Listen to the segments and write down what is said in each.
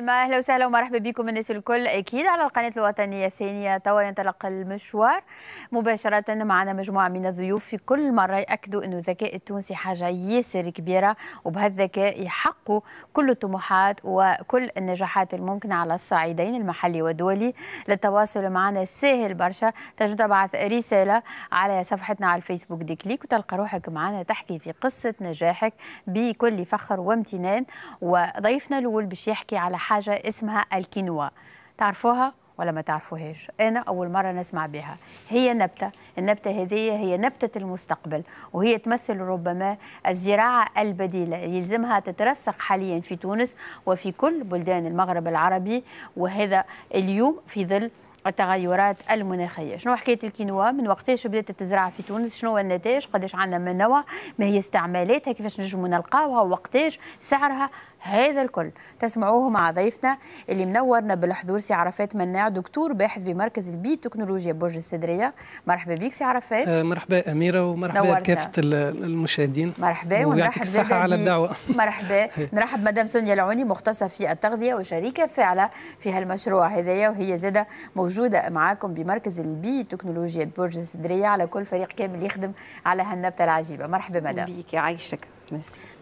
دائما اهلا وسهلا ومرحبا بكم الناس الكل اكيد على القناه الوطنيه الثانيه توا ينطلق المشوار مباشره معنا مجموعه من الضيوف في كل مره ياكدوا انه الذكاء التونسي حاجه ياسر كبيره وبهالذكاء يحققوا كل الطموحات وكل النجاحات الممكنه على الصعيدين المحلي والدولي للتواصل معنا سهل برشا تنجم تبعث رساله على صفحتنا على الفيسبوك دي كليك وتلقى روحك معنا تحكي في قصه نجاحك بكل فخر وامتنان وضيفنا الاول باش يحكي على حاجة اسمها الكينوا تعرفوها ولا ما تعرفوهاش انا اول مره نسمع بها هي نبته النبته هذه هي نبته المستقبل وهي تمثل ربما الزراعه البديله يلزمها تترسخ حاليا في تونس وفي كل بلدان المغرب العربي وهذا اليوم في ظل التغيرات المناخيه شنو حكايه الكينوا من وقتاش بدات تزرع في تونس شنو النتائج قداش عندنا من نوع ما هي استعمالاتها كيفاش نجمو نلقاوها وقتاش سعرها هذا الكل تسمعوه مع ضيفنا اللي منورنا بالحضور سي عرفات مناع دكتور باحث بمركز البي تكنولوجيا برج السدريه مرحبا بك سي عرفات آه مرحبا اميره ومرحبا نورتنا. كافه المشاهدين مرحبا ونرحب الصحه على الدعوه مرحبا نرحب مدام سونيا العوني مختصه في التغذيه وشريكه فعله في هالمشروع هذايا وهي زاده موجوده معاكم بمركز البي تكنولوجيا برج السدريه على كل فريق كامل يخدم على هالنبته العجيبه مرحبا مدام بيك يعيشك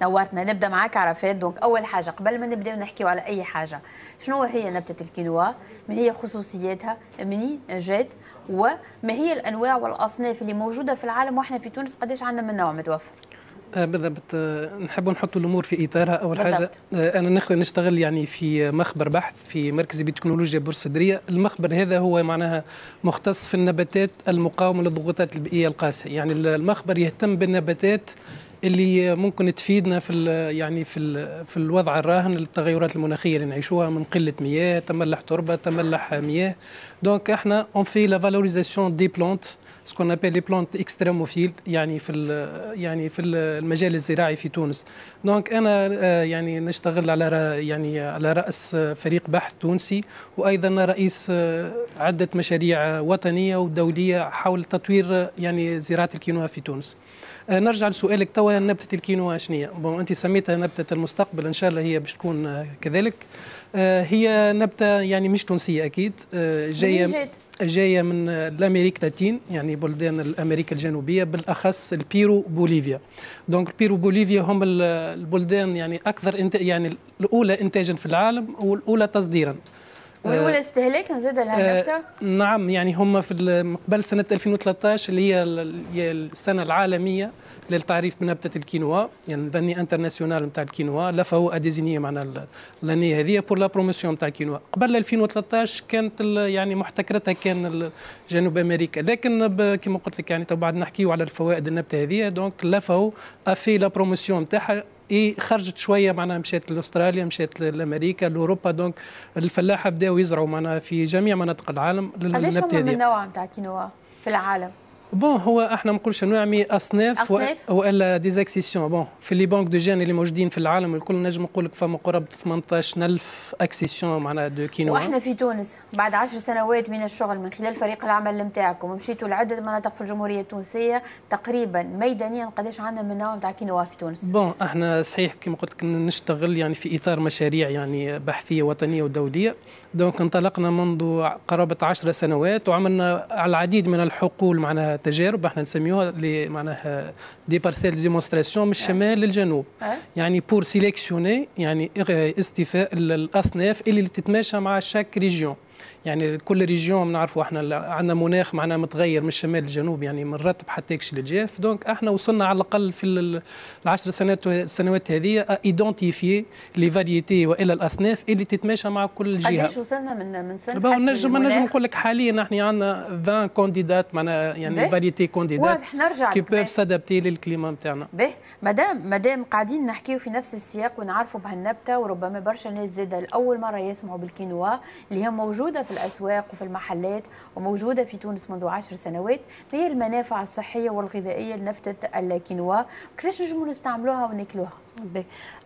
نورتنا نبدا معاك عرفات دونك اول حاجه قبل ما نبداو نحكيو على اي حاجه شنو هي نبته الكينوا ما هي خصوصياتها منين جات وما هي الانواع والاصناف اللي موجوده في العالم واحنا في تونس قداش عندنا من نوع متوفر آه، بالضبط آه، نحب نحط الامور في اطارها اول بالضبط. حاجه انا نخ... نشتغل يعني في مخبر بحث في مركز بتكنولوجيا الدريه المخبر هذا هو معناها مختص في النباتات المقاومه للضغوطات البيئيه القاسيه يعني المخبر يهتم بالنباتات اللي ممكن تفيدنا في يعني في في الوضع الراهن للتغيرات المناخيه اللي نعيشوها من قله مياه تملح تربه تملح مياه دونك احنا اون في لا فالوريزاسيون دي بلونت ce qu'on لي بلونت اكستريموفيل يعني في يعني في المجال الزراعي في تونس دونك انا آه، يعني نشتغل على يعني على راس آه، فريق بحث تونسي وايضا رئيس آه، عده مشاريع وطنيه ودوليه حول تطوير يعني زراعه الكينوا في تونس آه، نرجع لسؤالك توا نبته الكينوا شنية بون انت سميتها نبته المستقبل ان شاء الله هي باش تكون آه، كذلك آه، هي نبته يعني مش تونسيه اكيد جايه جايه من الامريك لاتين يعني بلدان الامريكا الجنوبيه بالاخص البيرو بوليفيا دونك البيرو بوليفيا هم البلدان يعني اكثر يعني الاولى انتاجا في العالم والاولى تصديرا ونقول آه، استهلاك نزيد لها آه، نعم يعني هم في قبل سنه 2013 اللي هي السنه العالميه للتعريف بنبته الكينوا يعني لاني انترناسيونال نتاع الكينوا لفوا اديزيني معنا لاني هذه بور لا بروموسيون نتاع الكينوا قبل 2013 كانت يعني محتكرتها كان جنوب امريكا لكن كما قلت لك يعني تو بعد نحكيو على الفوائد النبته هذه دونك لفوا افي لا بروموسيون نتاعها اي خرجت شويه معناها مشات لاستراليا مشات لامريكا لاوروبا دونك الفلاحه بداوا يزرعوا معناها في جميع مناطق العالم قداش من نوع نتاع كينوا في العالم؟ بون هو احنا ما نقولش نعمي اصناف, أصناف؟ والا ديزاكسيسيون بون في لي بانك دو جين اللي موجودين في العالم الكل نجم نقول لك فما قرب 18000 اكسيسيون معناها دو كينو واحنا في تونس بعد 10 سنوات من الشغل من خلال فريق العمل نتاعكم مشيتوا لعده مناطق في الجمهوريه التونسيه تقريبا ميدانيا قداش عندنا من نوع نتاع كينوا في تونس بون احنا صحيح كما قلت لك نشتغل يعني في اطار مشاريع يعني بحثيه وطنيه ودوليه دونك انطلقنا منذ قرابة عشر سنوات وعملنا العديد من الحقول معناها تجارب احنا نسميوها معناها دي بارسيل ديمونستراسيون من الشمال للجنوب أه. يعني بور سيليكسيوني يعني استيفاء الاصناف اللي تتماشى مع شاك ريجيون يعني كل ريجيون بنعرفوا احنا عندنا مناخ معناها متغير من الشمال للجنوب يعني من الرطب حتى يكشي للجاف دونك احنا وصلنا على الاقل في العشر سنوات السنوات هذه ايدونتيفي لي فاريتي والا الاصناف اللي تتماشى مع كل جهه قديش وصلنا من من سنه نجم نجم نقول لك حاليا احنا عندنا 20 كونديدات معناها يعني فاريتي كونديدات واضح نرجع كي بوف سادابتي للكليما نتاعنا باهي مادام مادام قاعدين نحكيو في نفس السياق ونعرفوا بهالنبته وربما برشا ناس زاد الاول مره يسمعوا بالكينوا اللي هي موجوده في الأسواق وفي المحلات وموجودة في تونس منذ عشر سنوات ما هي المنافع الصحية والغذائية لنفتة الكينوا كيفاش نجمو نستعملوها وناكلوها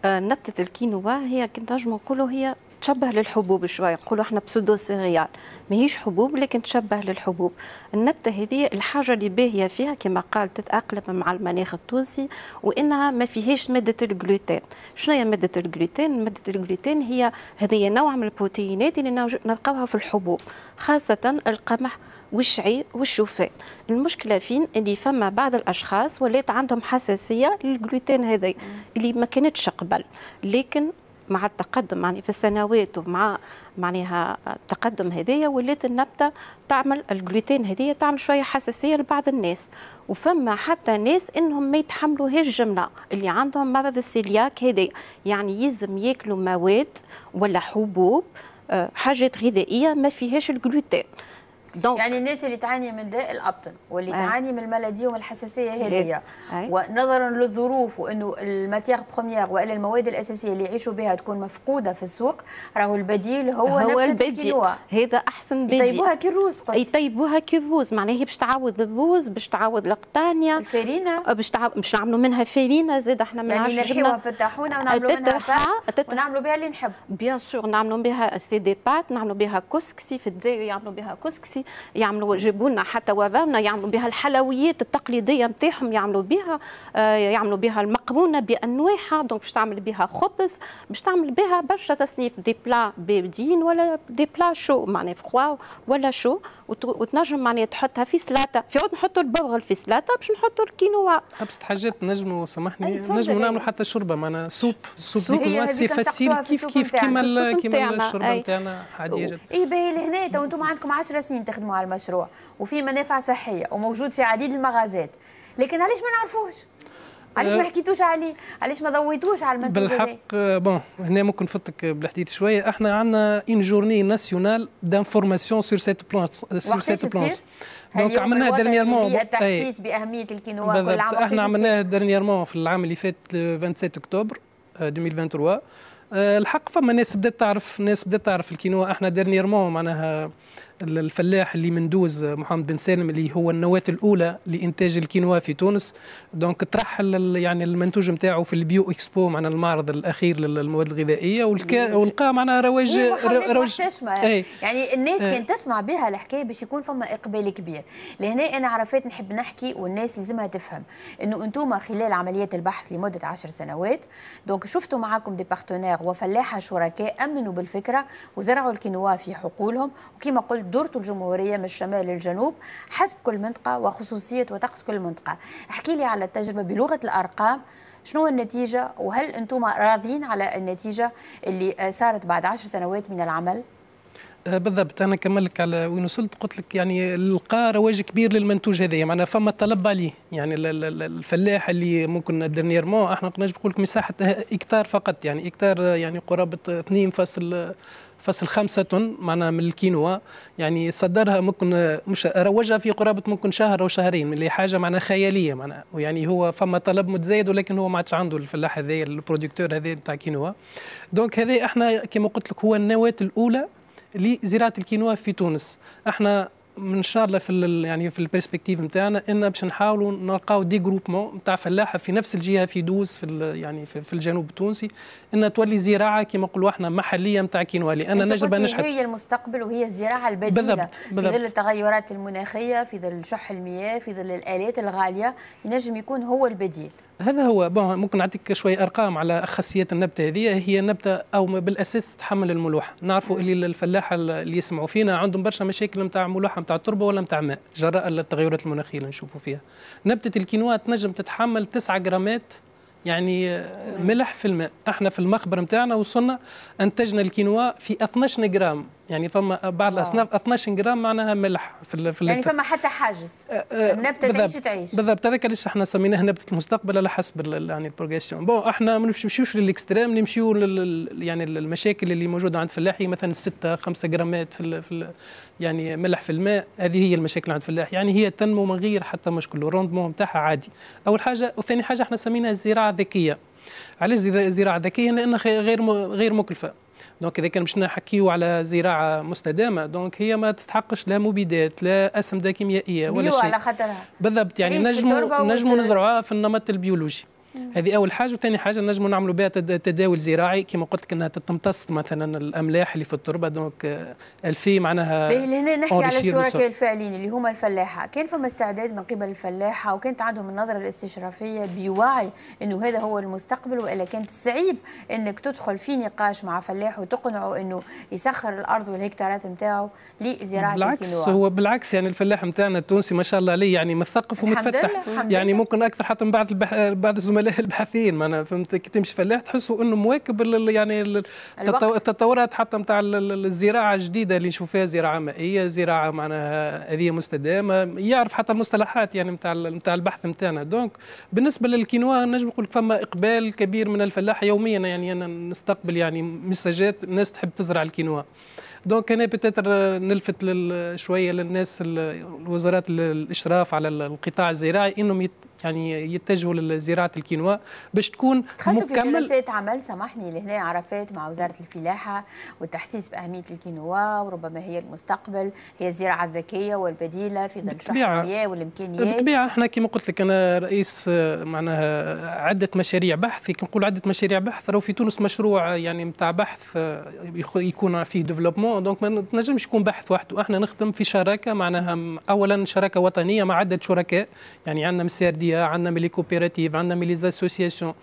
آه، نبتة الكينوا هي كنت نجم نقولوا هي تشبه للحبوب شوي نقولوا احنا بسودو سيريال ماهيش حبوب لكن تشبه للحبوب النبته هذه الحاجه اللي باهيه فيها كما قال تتاقلم مع المناخ التونسي وانها ما فيهاش ماده الجلوتين شنو هي ماده الجلوتين ماده الجلوتين هي هذه نوع من البروتينات اللي نلقاوها في الحبوب خاصه القمح والشعير والشوفان المشكله فين اللي فما بعض الاشخاص ولات عندهم حساسيه للجلوتين هذا اللي ما كانتش قبل لكن مع التقدم يعني في السنوات ومع معناها التقدم هذايا ولات النبته تعمل الجلوتين هذية تعمل شويه حساسيه لبعض الناس وفما حتى ناس انهم ما يتحملوهاش الجمله اللي عندهم مرض السيلياك هذية يعني يلزم ياكلوا مواد ولا حبوب آه، حاجات غذائيه ما فيهاش الجلوتين دونك يعني الناس اللي تعاني من داء الابطن واللي أي. آه. تعاني من الملادي ومن الحساسيه هذه ونظرا للظروف وانه الماتيغ بروميير والا المواد الاساسيه اللي يعيشوا بها تكون مفقوده في السوق راهو البديل هو, هو نبته الكينوا هذا احسن بديل يطيبوها كي الروز قلت يطيبوها كي الروز معناها باش تعوض البوز باش تعوض القطانيه الفرينه أه، باش باش نعملوا منها فرينه زاد احنا من يعني نرحيوها في الطاحونه ونعملوا منها بات ونعملوا بها اللي نحب بيان سور نعملوا بها سي دي بات نعملوا بها كسكسي في الدزاير يعملوا بها كسكسي يعملوا جيبوا لنا حتى وضعنا يعملوا بها الحلويات التقليديه نتاعهم يعملوا بها آه، يعملوا بها المقرونه بانواعها دونك باش تعمل بها خبز باش تعمل بها برشا تصنيف دي بلا بيدين ولا دي بلا شو معناه فخوا ولا شو وتنجم معناها تحطها في سلاطه في عود نحطوا الببغل في سلاطه باش نحطوا الكينوا حبست أه، حاجات نجموا سامحني نجموا نعملوا حتى شوربه معناها سوب سوب سي فاسيل كيف كيف كيما كيما الشوربه نتاعنا عاديه اي باهي لهنا تو انتم عندكم 10 سنين تخدموا على المشروع وفي منافع صحيه وموجود في عديد المغازات لكن علاش ما نعرفوش علاش أه. ما حكيتوش عليه علاش ما ضويتوش على المنتوج بالحق بون هنا ممكن نفوتك بالحديث شويه احنا عندنا اون جورني ناسيونال دانفورماسيون سور سيت بلان سور سيت بلان دونك عملناها دارنييرمون التحسيس باهميه الكينوا كل عام احنا عملناها دارنييرمون في العام اللي فات 27 اكتوبر 2023 الحق فما ناس بدات تعرف ناس بدات تعرف الكينوا احنا دارنييرمون معناها الفلاح اللي مندوز محمد بن سالم اللي هو النواه الاولى لانتاج الكينوا في تونس دونك ترحل يعني المنتوج نتاعو في البيو اكسبو معنا المعرض الاخير للمواد الغذائيه والكا ولقى معنا رواج رواج إيه. يعني الناس إيه. كانت تسمع بها الحكايه باش يكون فما اقبال كبير لهنا انا عرفت نحب نحكي والناس لازمها تفهم انه انتم خلال عمليات البحث لمده 10 سنوات دونك شفتوا معاكم دي بارتنير وفلاحه شركاء امنوا بالفكره وزرعوا الكينوا في حقولهم وكما قلت دورته الجمهوريه من الشمال للجنوب حسب كل منطقه وخصوصيه وطقس كل منطقه احكي لي على التجربه بلغه الارقام شنو النتيجه وهل انتم راضين على النتيجه اللي آه، صارت بعد عشر سنوات من العمل آه، بالضبط انا كملك على وين وصلت قلت لك يعني لقى رواج كبير للمنتوج هذايا معناها فما طلب عليه يعني الفلاح اللي ممكن ديرنييرمون احنا نجم نقول لك مساحه هكتار فقط يعني هكتار آه، يعني قرابه 2 فاصل فصل خمسة طن معنا من الكينوا يعني صدرها ممكن مش روجها في قرابة ممكن شهر أو شهرين اللي حاجة معنا خيالية معنا ويعني هو فما طلب متزايد ولكن هو ما عادش عنده الفلاح هذايا البروديكتور هذايا نتاع كينوا دونك هذا احنا كما قلت لك هو النواة الأولى لزراعة الكينوا في تونس احنا من ان شاء الله في يعني في البرسبكتيف نتاعنا ان باش نحاولوا نلقاو دي جروبمون نتاع فلاحه في نفس الجهه في دوز في يعني في, في الجنوب التونسي ان تولي زراعه كما نقولوا احنا محليه نتاع كينوا لان نجربه نشحت هي المستقبل وهي الزراعه البديله بالضبط. بالضبط. في ظل التغيرات المناخيه في ظل شح المياه في ظل الالات الغاليه ينجم يكون هو البديل هذا هو بون ممكن نعطيك شويه ارقام على خاصيات النبته هذه هي نبته او بالاساس تتحمل الملوحه نعرفوا اللي الفلاحه اللي يسمعوا فينا عندهم برشا مشاكل نتاع ملوحه نتاع التربه ولا نتاع ماء جراء التغيرات المناخيه اللي نشوفوا فيها نبته الكينوا تنجم تتحمل 9 غرامات يعني ملح في الماء احنا في المخبر نتاعنا وصلنا انتجنا الكينوا في 12 غرام يعني فما بعض الاصناف 12 جرام معناها ملح في في يعني فما حتى حاجز النبته أه، أه، تعيش تعيش بالضبط هذاك اللي احنا سميناه نبته المستقبل على حسب يعني البروجريسيون بون احنا ما نمشيوش للاكستريم نمشيو يعني المشاكل اللي موجوده عند فلاحي مثلا 6 5 جرامات في, في يعني ملح في الماء هذه هي المشاكل عند الفلاح يعني هي تنمو من غير حتى مشكل الروندمون نتاعها عادي اول حاجه وثاني حاجه احنا سميناها الزراعه الذكيه علاش الزراعه الذكيه لانها غير غير مكلفه دونك اذا كان باش نحكيو على زراعه مستدامه دونك هي ما تستحقش لا مبيدات لا اسمده كيميائيه ولا شيء على خاطرها بالضبط يعني نجموا نجموا نزرعوها في النمط البيولوجي هذه اول حاجه وثاني حاجه نجموا نعملوا بها تداول زراعي كما قلت لك انها تمتص مثلا الاملاح اللي في التربه دونك الفي معناها هنا نحكي على الشركاء الفاعلين اللي هما الفلاحه كان فما استعداد من قبل الفلاحه وكانت عندهم النظره الاستشرافيه بوعي انه هذا هو المستقبل والا كانت صعيب انك تدخل في نقاش مع فلاح وتقنعه انه يسخر الارض والهكتارات نتاعو لزراعه بالعكس هو بالعكس يعني الفلاح نتاعنا التونسي ما شاء الله عليه يعني مثقف ومتفتح الحمد لله. يعني ممكن اكثر حتى من بعض البح... بعض الزملاء الفلاح البحثيين معناها فهمت كي تمشي فلاح تحسوا انه مواكب يعني التطورات حتى نتاع الزراعه الجديده اللي نشوف فيها زراعه مائيه زراعه معناها هذه مستدامه يعرف حتى المصطلحات يعني نتاع نتاع البحث نتاعنا دونك بالنسبه للكينوا نجم نقول لك فما اقبال كبير من الفلاح يوميا يعني انا نستقبل يعني مساجات الناس تحب تزرع الكينوا دونك انا بتاتر نلفت شويه للناس الوزارات الاشراف على القطاع الزراعي انهم يعني يتجهوا لزراعه الكينوا باش تكون دخلتوا في جلسات عمل سامحني لهنا عرفات مع وزاره الفلاحه والتحسيس باهميه الكينوا وربما هي المستقبل هي الزراعه الذكيه والبديله في ظل شح المياه والامكانيات بالطبيعه احنا كما قلت لك انا رئيس معناها عده مشاريع بحث كي نقول عده مشاريع بحث راهو في تونس مشروع يعني نتاع بحث يكون فيه ديفلوبمون دونك ما تنجمش يكون بحث وحده احنا نخدم في شراكه معناها اولا شراكه وطنيه مع عده شركاء يعني عندنا من السي عندنا ملي كوبيراتيف عندنا ملي زاسوسياسيون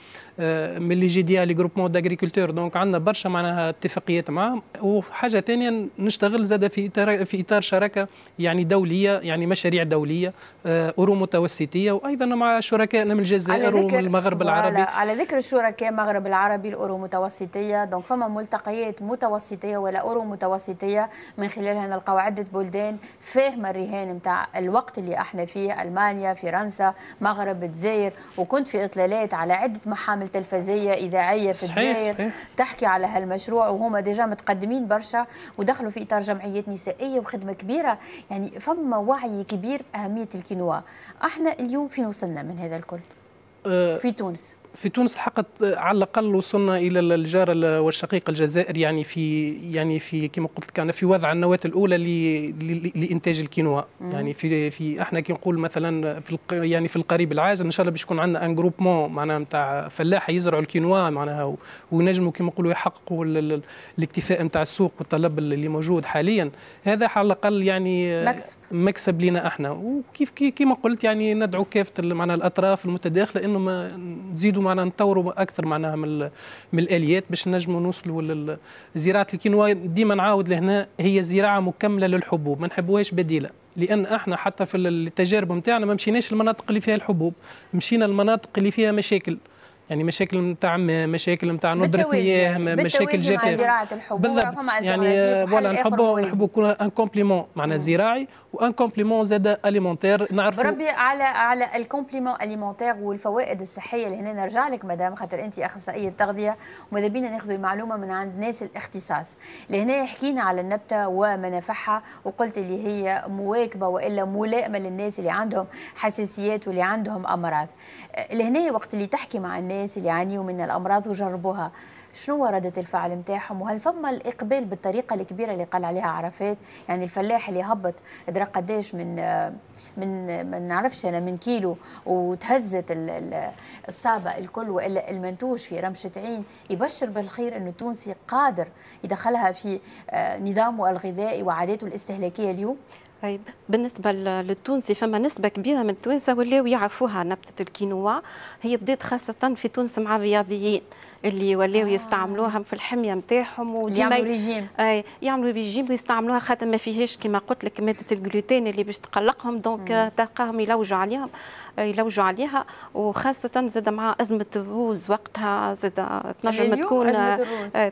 ملي لي جي دي لي جروبمون داغريكولتور دونك عندنا برشا معناها اتفاقيات معاهم وحاجه ثانيه نشتغل زاده في اطار في اطار شراكه يعني دوليه يعني مشاريع دوليه اورو متوسطيه وايضا مع شركائنا من الجزائر ومن المغرب العربي على ذكر الشركاء المغرب العربي الاورو متوسطيه دونك فما ملتقيات متوسطيه ولا اورو متوسطيه من خلالها نلقاو عده بلدان فاهمه الرهان نتاع الوقت اللي احنا فيه المانيا فرنسا مغرب المغرب الجزائر وكنت في اطلالات على عده محامل تلفزيه اذاعيه في الجزائر تحكي على هالمشروع وهما ديجا متقدمين برشا ودخلوا في اطار جمعيات نسائيه وخدمه كبيره يعني فما وعي كبير باهميه الكينوا احنا اليوم فين وصلنا من هذا الكل أه، في تونس في تونس حقت على الاقل وصلنا الى الجار والشقيق الجزائر يعني في يعني في كما قلت لك انا في وضع النواه الاولى لانتاج الكينوا يعني في في احنا كي نقول مثلا في يعني في القريب العاجل ان شاء الله باش يكون عندنا ان جروبمون معناها نتاع فلاحه يزرعوا الكينوا معناها وينجموا كما نقولوا يحققوا الاكتفاء نتاع السوق والطلب اللي موجود حاليا هذا على الاقل يعني ماكس مكسب لنا احنا وكيف كيما قلت يعني ندعو كافه معنا الاطراف المتداخله انه ما نزيدوا معنا نطوروا اكثر معناها من, من الاليات باش نجموا نوصلوا لزراعه الكينوا ديما نعاود لهنا هي زراعه مكمله للحبوب ما نحبوهاش بديله لان احنا حتى في التجارب نتاعنا ما مشيناش المناطق اللي فيها الحبوب مشينا المناطق اللي فيها مشاكل يعني مشاكل نتاع مشاكل نتاع ندره مياه مشاكل جفاف زراعه الحبوب بالضبط يعني فوالا نحبوا نحبوا يكون ان كومبليمون معنا زراعي وان كومبليمون زاد اليمونتير نعرفوا بربي على على الكومبليمون اليمونتير والفوائد الصحيه اللي هنا نرجع لك مدام خاطر انت اخصائيه تغذيه وماذا بينا ناخذ المعلومه من عند ناس الاختصاص لهنا حكينا على النبته ومنافعها وقلت اللي هي مواكبه والا ملائمه للناس اللي عندهم حساسيات واللي عندهم امراض لهنا وقت اللي تحكي مع الناس الناس اللي يعانيوا من الامراض وجربوها شنو ردة الفعل نتاعهم وهل فما الاقبال بالطريقه الكبيره اللي قال عليها عرفات يعني الفلاح اللي هبط درا قداش من من ما نعرفش انا من كيلو وتهزت الصابه الكل والا المنتوج في رمشه عين يبشر بالخير انه التونسي قادر يدخلها في آه، نظامه الغذائي وعاداته الاستهلاكيه اليوم طيب بالنسبة للتونسي فما نسبة كبيرة من التوانسة ولاو يعرفوها نبتة الكينوا هي بدات خاصة في تونس مع الرياضيين اللي ولاو يستعملوها في الحميه نتاعهم وديما يعملوا ريجيم اي يعملوا ريجيم ويستعملوها خاطر ما فيهاش كما قلت لك ماده الجلوتين اللي باش تقلقهم دونك تلقاهم يلوجوا عليهم يلوجوا عليها وخاصه زاد مع ازمه الروز وقتها زاد تنجم تكون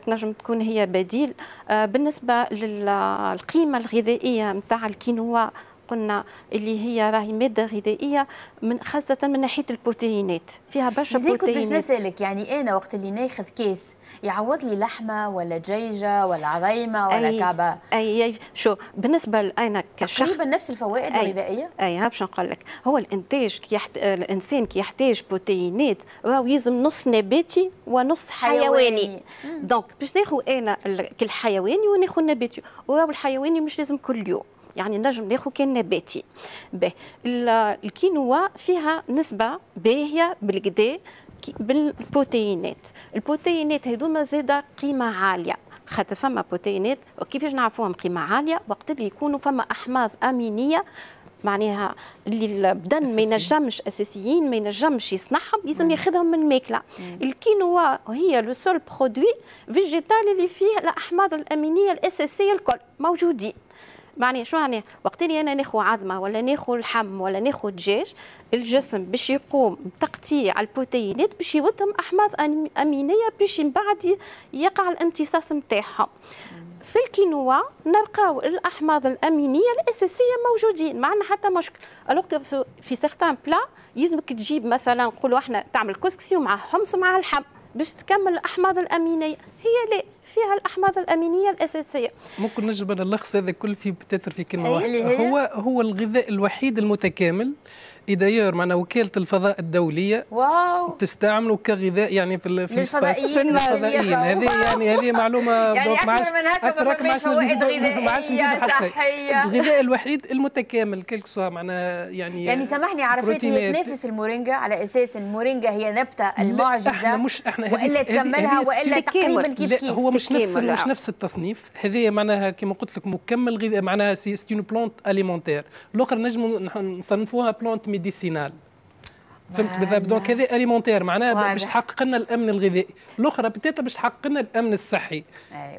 تنجم تكون هي بديل آه، بالنسبه للقيمه الغذائيه نتاع الكينوا قلنا اللي هي راهي ماده غذائيه من خاصه من ناحيه البروتينات فيها برشا بروتينات كنت باش نسالك يعني انا وقت اللي ناخذ كيس يعوض لي لحمه ولا دجاجه ولا عظيمه ولا أي كعبه اي, أي شو بالنسبه انا كشخص تقريبا نفس الفوائد الغذائيه اي أي باش نقول لك هو الانتاج كي يحت... الانسان كي يحتاج بروتينات راهو يلزم نص نباتي ونص حيواني, حيواني. دونك باش ناخذ انا حيواني وناخذ النباتي وراهو الحيواني مش لازم كل يوم يعني نجم ناخذ كان نباتي به الكينوا فيها نسبه باهيه بالقدا بالبروتينات البروتينات هذوما زاده قيمه عاليه خاطر فما بروتينات وكيفاش نعرفوهم قيمه عاليه وقت اللي يكونوا فما احماض امينيه معناها اللي البدن ما ينجمش اساسيين ما ينجمش يصنعهم لازم ياخذهم من الماكله الكينوا هي لو سول برودوي فيجيتال اللي فيه الاحماض الامينيه الاساسيه الكل موجودين معناها شو معناها يعني؟ وقت اللي انا ناخذ عظمه ولا ناخذ لحم ولا ناخذ دجاج الجسم باش يقوم بتقطيع البروتينات باش يودهم احماض امينيه باش من بعد يقع الامتصاص نتاعهم في الكينوا نلقاو الاحماض الامينيه الاساسيه موجودين ما عندنا حتى مشكل الوغ في سيغتان بلا يلزمك تجيب مثلا نقولوا احنا تعمل كسكسي ومع حمص مع الحم باش تكمل الاحماض الامينيه هي لا فيها الاحماض الامينيه الاساسيه ممكن نجبر نلخص هذا كل في بتتر في كلمه إيه؟ واحده هو هو الغذاء الوحيد المتكامل اي دايور معنا وكاله الفضاء الدوليه واو تستعمله كغذاء يعني في في الفضائيين هذه يعني هذه معلومه يعني اكثر من هكا ما فماش فوائد غذائيه صحيه الغذاء الوحيد المتكامل سوا معنا يعني يعني سامحني عرفت هي تنافس المورينجا على اساس المورينجا هي نبته المعجزه احنا مش احنا والا تكملها والا تقريبا كيف كيف هو مش نفس مش نفس التصنيف هذه معناها كما قلت لك مكمل غذاء معناها سي اون بلونت اليمونتير الاخر نجم نصنفوها بلونت medicinal. فهمت بالضبط دونك هذا اليمونتير معناها باش تحقق لنا الامن الغذائي الاخرى بتاتا باش تحقق لنا الامن الصحي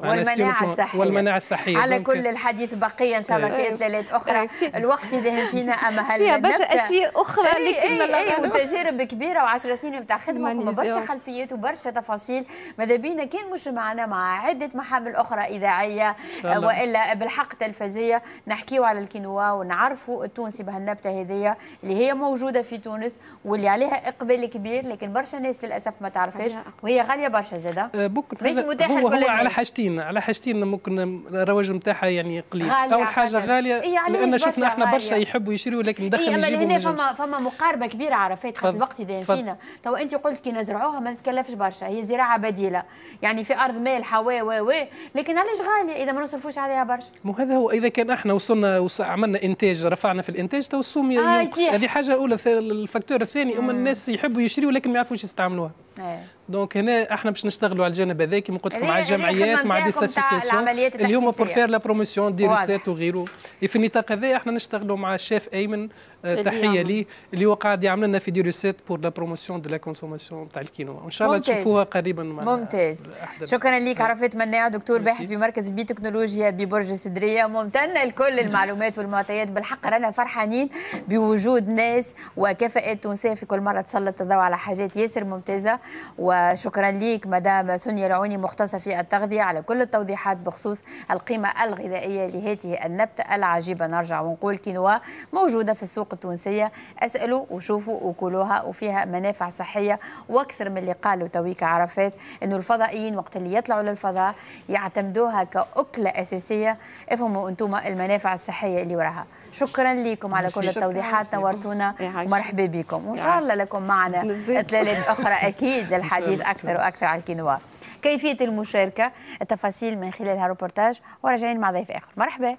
والمناعه الصحيه والمناعه الصحيه على كل الحديث بقيه ان شاء الله في ثلاثات اخرى الوقت يذهب فينا اما هل فيها برشا اشياء اخرى اي اي, أي وتجارب كبيره و10 سنين نتاع خدمه فما برشا خلفيات وبرشا تفاصيل ماذا بينا كان مش معنا مع عده محامل اخرى اذاعيه والا بالحق تلفزيه نحكيو على الكينوا ونعرفوا التونسي بهالنبته هذيا اللي هي موجوده في تونس واللي عليها اقبال كبير لكن برشا ناس للاسف ما تعرفهاش وهي غاليه برشا زاده أه، مش متاحه هو, هو على حاجتين على حاجتين ممكن الرواج نتاعها يعني قليل غالية اول حاجه غاليه إيه يعني لان شفنا احنا برشا يحبوا يشريوا لكن إيه، دخل إيه يجيبوا هنا فما فما مقاربه كبيره عرفات خاطر الوقت داين فينا تو انت قلت كي نزرعوها ما تتكلفش برشا هي زراعه بديله يعني في ارض مالحه و و و لكن علاش غاليه اذا ما نصرفوش عليها برشا مو هذا هو اذا كان احنا وصلنا عملنا انتاج رفعنا في الانتاج تو السوم آه، ينقص هذه حاجه اولى الفاكتور الثاني يعني هما آه. الناس يحبوا يشريوا لكن ما يعرفوش يستعملوها أيه. دونك هنا احنا باش نشتغلوا على الجانب هذا كيما قلت لكم مع الجمعيات مع دي ساسوسيسيون اللي هما بور فير لا بروموسيون دي ريسيت وغيره في النطاق هذا احنا نشتغلوا مع الشيف ايمن آه، تحيه ليه اللي هو قاعد يعمل لنا في دي ريسيت بور لا بروموسيون دو لا كونسوماسيون تاع الكينوا ان شاء الله تشوفوها قريبا ممتاز شكرا لك نعم. عرفت مناع دكتور باحث بمركز تكنولوجيا ببرج السدريه ممتن لكل المعلومات والمعطيات بالحق رانا فرحانين بوجود ناس وكفاءات تونسيه في كل مره تسلط الضوء على حاجات ياسر ممتازه وشكرا لك مدام سونيا العوني مختصة في التغذية على كل التوضيحات بخصوص القيمة الغذائية لهذه النبتة العجيبة نرجع ونقول كينوا موجودة في السوق التونسية اسألوا وشوفوا وكلوها وفيها منافع صحية واكثر من اللي قالوا تويك عرفات انه الفضائيين وقت اللي يطلعوا للفضاء يعتمدوها كأكلة أساسية افهموا انتم المنافع الصحية اللي وراها شكرا لكم على كل التوضيحات نورتونا ومرحبا بكم وان شاء الله لكم معنا ثلاثة أخرى أكيد نستفيد للحديث أكثر وأكثر عن الكينوا كيفية المشاركة التفاصيل من خلالها روبورتاج وراجعين مع ضيف آخر مرحبا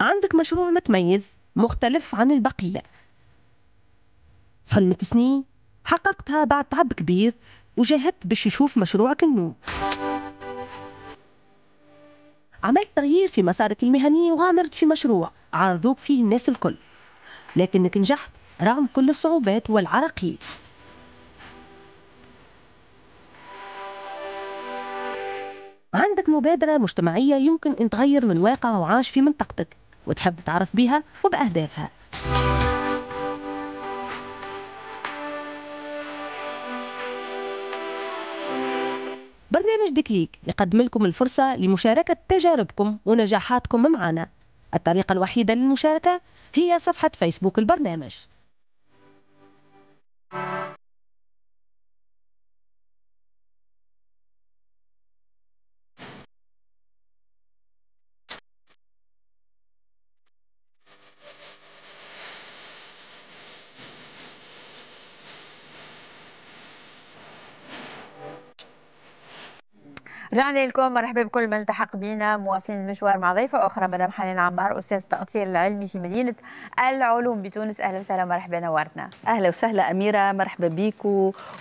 عندك مشروع متميز مختلف عن البقية حلم سنين حققتها بعد تعب كبير وجاهدت باش يشوف مشروعك النور عملت تغيير في مسارك المهني وغامرت في مشروع عارضوك فيه الناس الكل لكنك نجحت رغم كل الصعوبات والعراقيل عندك مبادرة مجتمعية يمكن أن تغير من واقع وعاش في منطقتك وتحب تعرف بها وبأهدافها برنامج ديكليك يقدم لكم الفرصة لمشاركة تجاربكم ونجاحاتكم معنا الطريقة الوحيدة للمشاركة هي صفحة فيسبوك البرنامج رجعنا لكم مرحبا بكل من التحق بنا مواصلين المشوار مع ضيفة أخرى مدام حنان عمار أستاذ التأطير العلمي في مدينة العلوم بتونس أهلا وسهلا مرحبا نورتنا أهلا وسهلا أميرة مرحبا بيك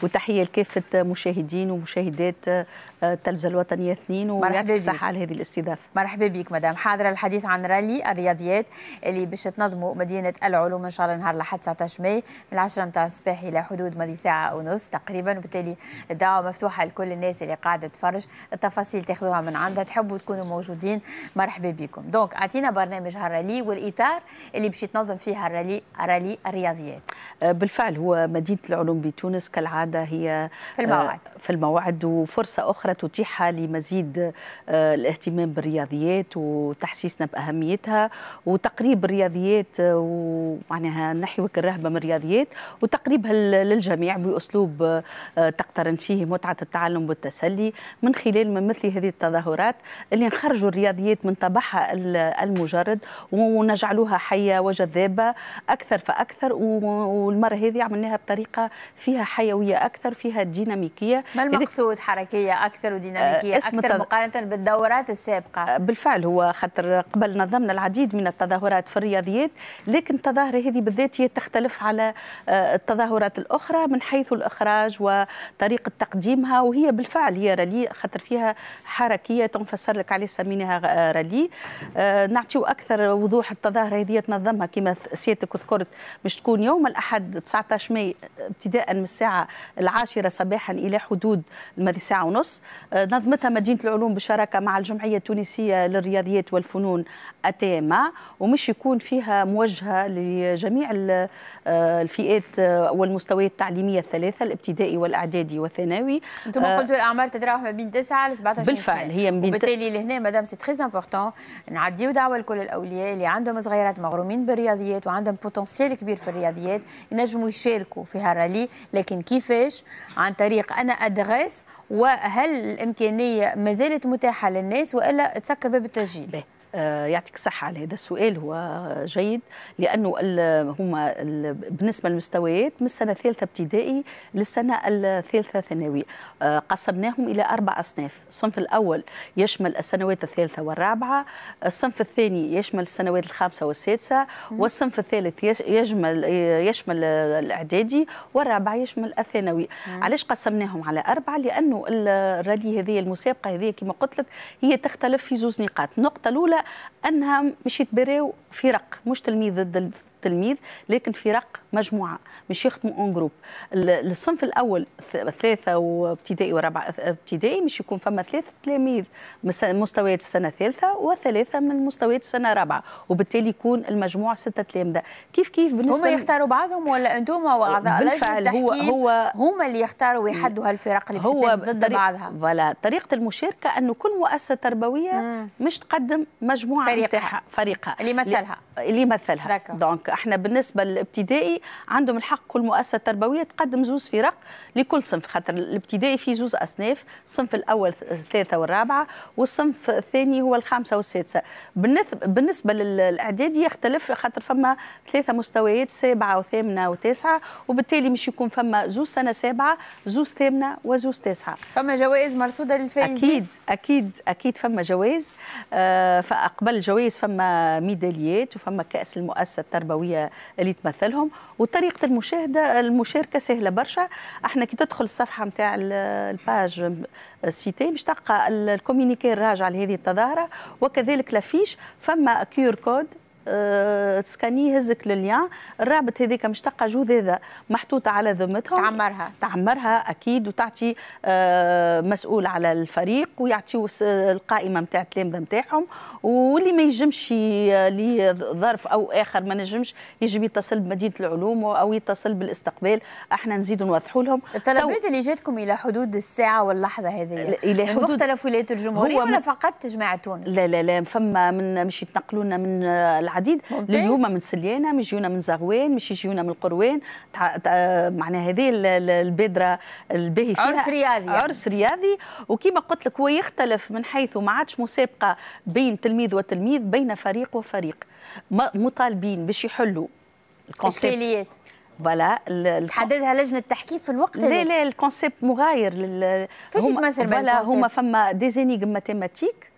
وتحية لكافة مشاهدين ومشاهدات آه، التلفزة الوطنية اثنين ويعطيك الصحة على هذه الاستضافة مرحبا بك مدام حاضرة الحديث عن رالي الرياضيات اللي باش تنظموا مدينة العلوم إن شاء الله نهار لحد 19 ماي من 10 متاع الصباح إلى حدود ماضي ساعة ونص تقريبا وبالتالي الدعوة مفتوحة لكل الناس اللي قاعدة تفرج تفاصيل تاخذوها من عندها تحبوا تكونوا موجودين مرحبا بكم دونك اعطينا برنامج هالرالي والاطار اللي باش تنظم فيه الرالي رالي الرياضيات أه، بالفعل هو مدينه العلوم بتونس كالعاده هي في الموعد أه، في الموعد وفرصه اخرى تتيحها لمزيد أه، الاهتمام بالرياضيات وتحسيسنا باهميتها وتقريب الرياضيات ومعناها نحيو الرهبه من الرياضيات وتقريبها للجميع باسلوب تقترن فيه متعه التعلم والتسلي من خلال خلال من مثل هذه التظاهرات اللي نخرجوا الرياضيات من طبعها المجرد ونجعلوها حيه وجذابه اكثر فاكثر والمره هذه عملناها بطريقه فيها حيويه اكثر فيها ديناميكيه ما المقصود حركيه اكثر وديناميكيه اكثر مقارنه بالدورات السابقه بالفعل هو خاطر قبل نظمنا العديد من التظاهرات في الرياضيات لكن التظاهره هذه بالذات هي تختلف على آه، التظاهرات الاخرى من حيث الاخراج وطريقه تقديمها وهي بالفعل هي رلي خاطر فيها حركيه تنفسر لك عليه سميناها آه، رالي آه، نعطيو اكثر وضوح التظاهره هذه تنظمها كما سيادتك ذكرت مش تكون يوم الاحد 19 ماي ابتداء من الساعه العاشره صباحا الى حدود الماضي ساعه ونص آه، نظمتها مدينه العلوم بالشراكه مع الجمعيه التونسيه للرياضيات والفنون اتيما ومش يكون فيها موجهه لجميع الفئات والمستويات التعليميه الثلاثه الابتدائي والاعدادي والثانوي انتم قلتوا الاعمار تتراوح ما بين 9 ساعه ل 17 بالفعل سنة. هي مبينت... وبالتالي لهنا مدام سي تري امبورتون نعديو دعوه لكل الاولياء اللي عندهم صغيرات مغرومين بالرياضيات وعندهم بوتنسيال كبير في الرياضيات ينجموا يشاركوا في هالرالي لكن كيفاش عن طريق انا ادغيس وهل الامكانيه ما زالت متاحه للناس والا تسكر باب التسجيل آه، يعطيك الصحة على هذا السؤال هو جيد لأنه هما بالنسبة للمستويات من السنة الثالثة ابتدائي للسنة الثالثة ثانوي آه، قسمناهم إلى أربع أصناف الصنف الأول يشمل السنوات الثالثة والرابعة الصنف الثاني يشمل السنوات الخامسة والسادسة والصنف الثالث يشمل يشمل الإعدادي والرابع يشمل الثانوي علاش قسمناهم على أربعة لأنه الرالي هذه المسابقة هذه كما قلت لك هي تختلف في زوز نقاط النقطة الأولى انها مشيت بريو فرق مش تلميذ ضد التلميذ لكن فرق مجموعه مش يخدموا اون جروب الصنف الاول ثلاثه وابتدائي ورابعه ابتدائي مش يكون فما ثلاثه تلاميذ مستويات السنه الثالثه وثلاثه من مستويات السنه الرابعه وبالتالي يكون المجموع سته تلامذه كيف كيف بالنسبه هما يختاروا بعضهم ولا انتم واعضاء بالفعل هو هو هما اللي يختاروا ويحدوا هالفرق اللي هو ضد بعضها فوالا طريقه المشاركه انه كل مؤسسه تربويه مش تقدم مجموعه فريقها, فريقها. اللي مثلا بدلها اللي يمثلها دونك احنا بالنسبه للابتدائي عندهم الحق كل مؤسسه تربويه تقدم زوز فرق لكل صنف خاطر الابتدائي فيه زوز اصناف الصنف الاول الثالثه والرابعه والصنف الثاني هو الخامسه والسادسه بالنسبه للاعدادي يختلف خاطر فما ثلاثه مستويات سابعه وثامنه وتاسعه وبالتالي مش يكون فما زوز سنه سابعه زوز ثامنه وزوز تاسعه فما جوائز مرصوده للفائزين اكيد اكيد اكيد فما جوائز آه، فاقبل فقبل الجوائز فما ميداليات وفما فما كأس المؤسسة التربوية اللي تمثلهم وطريقة المشاهدة المشاركة سهلة برشا احنا كي تدخل الصفحة نتاع الباج سيتي باش تلقى الكومينيكي الراجع لهذه التظاهرة وكذلك لافيش فما كيور كود أه، تسكني يهزك لليان الرابط هذيك مشتقه جذاذه محطوطه على ذمتهم تعمرها تعمرها اكيد وتعطي أه، مسؤول على الفريق ويعطي القائمه نتاع التلامذه نتاعهم واللي ما ينجمش لظرف او اخر ما نجمش يجب يتصل بمدينه العلوم او يتصل بالاستقبال احنا نزيدوا نوضحوا لهم الطلبات اللي جاتكم الى حدود الساعه واللحظه هذه الى حدود مختلف ولايات الجمهوريه ولا فقط جماعه تونس لا لا لا فما من مش يتنقلونا من آه، العديد ممتاز. اللي هما من سليانه مش يجونا من زغوان مش يجونا من القروان معناها هذه البادره الباهي فيها عرس رياضي يعني. عرس رياضي وكما قلت لك هو يختلف من حيث ما عادش مسابقه بين تلميذ وتلميذ بين فريق وفريق مطالبين باش يحلوا الكونسيبت فوالا تحددها لجنه التحكيم في الوقت لا لا الكونسيبت مغاير فاش يتمثل هما فما ديزينيغ ماتيماتيك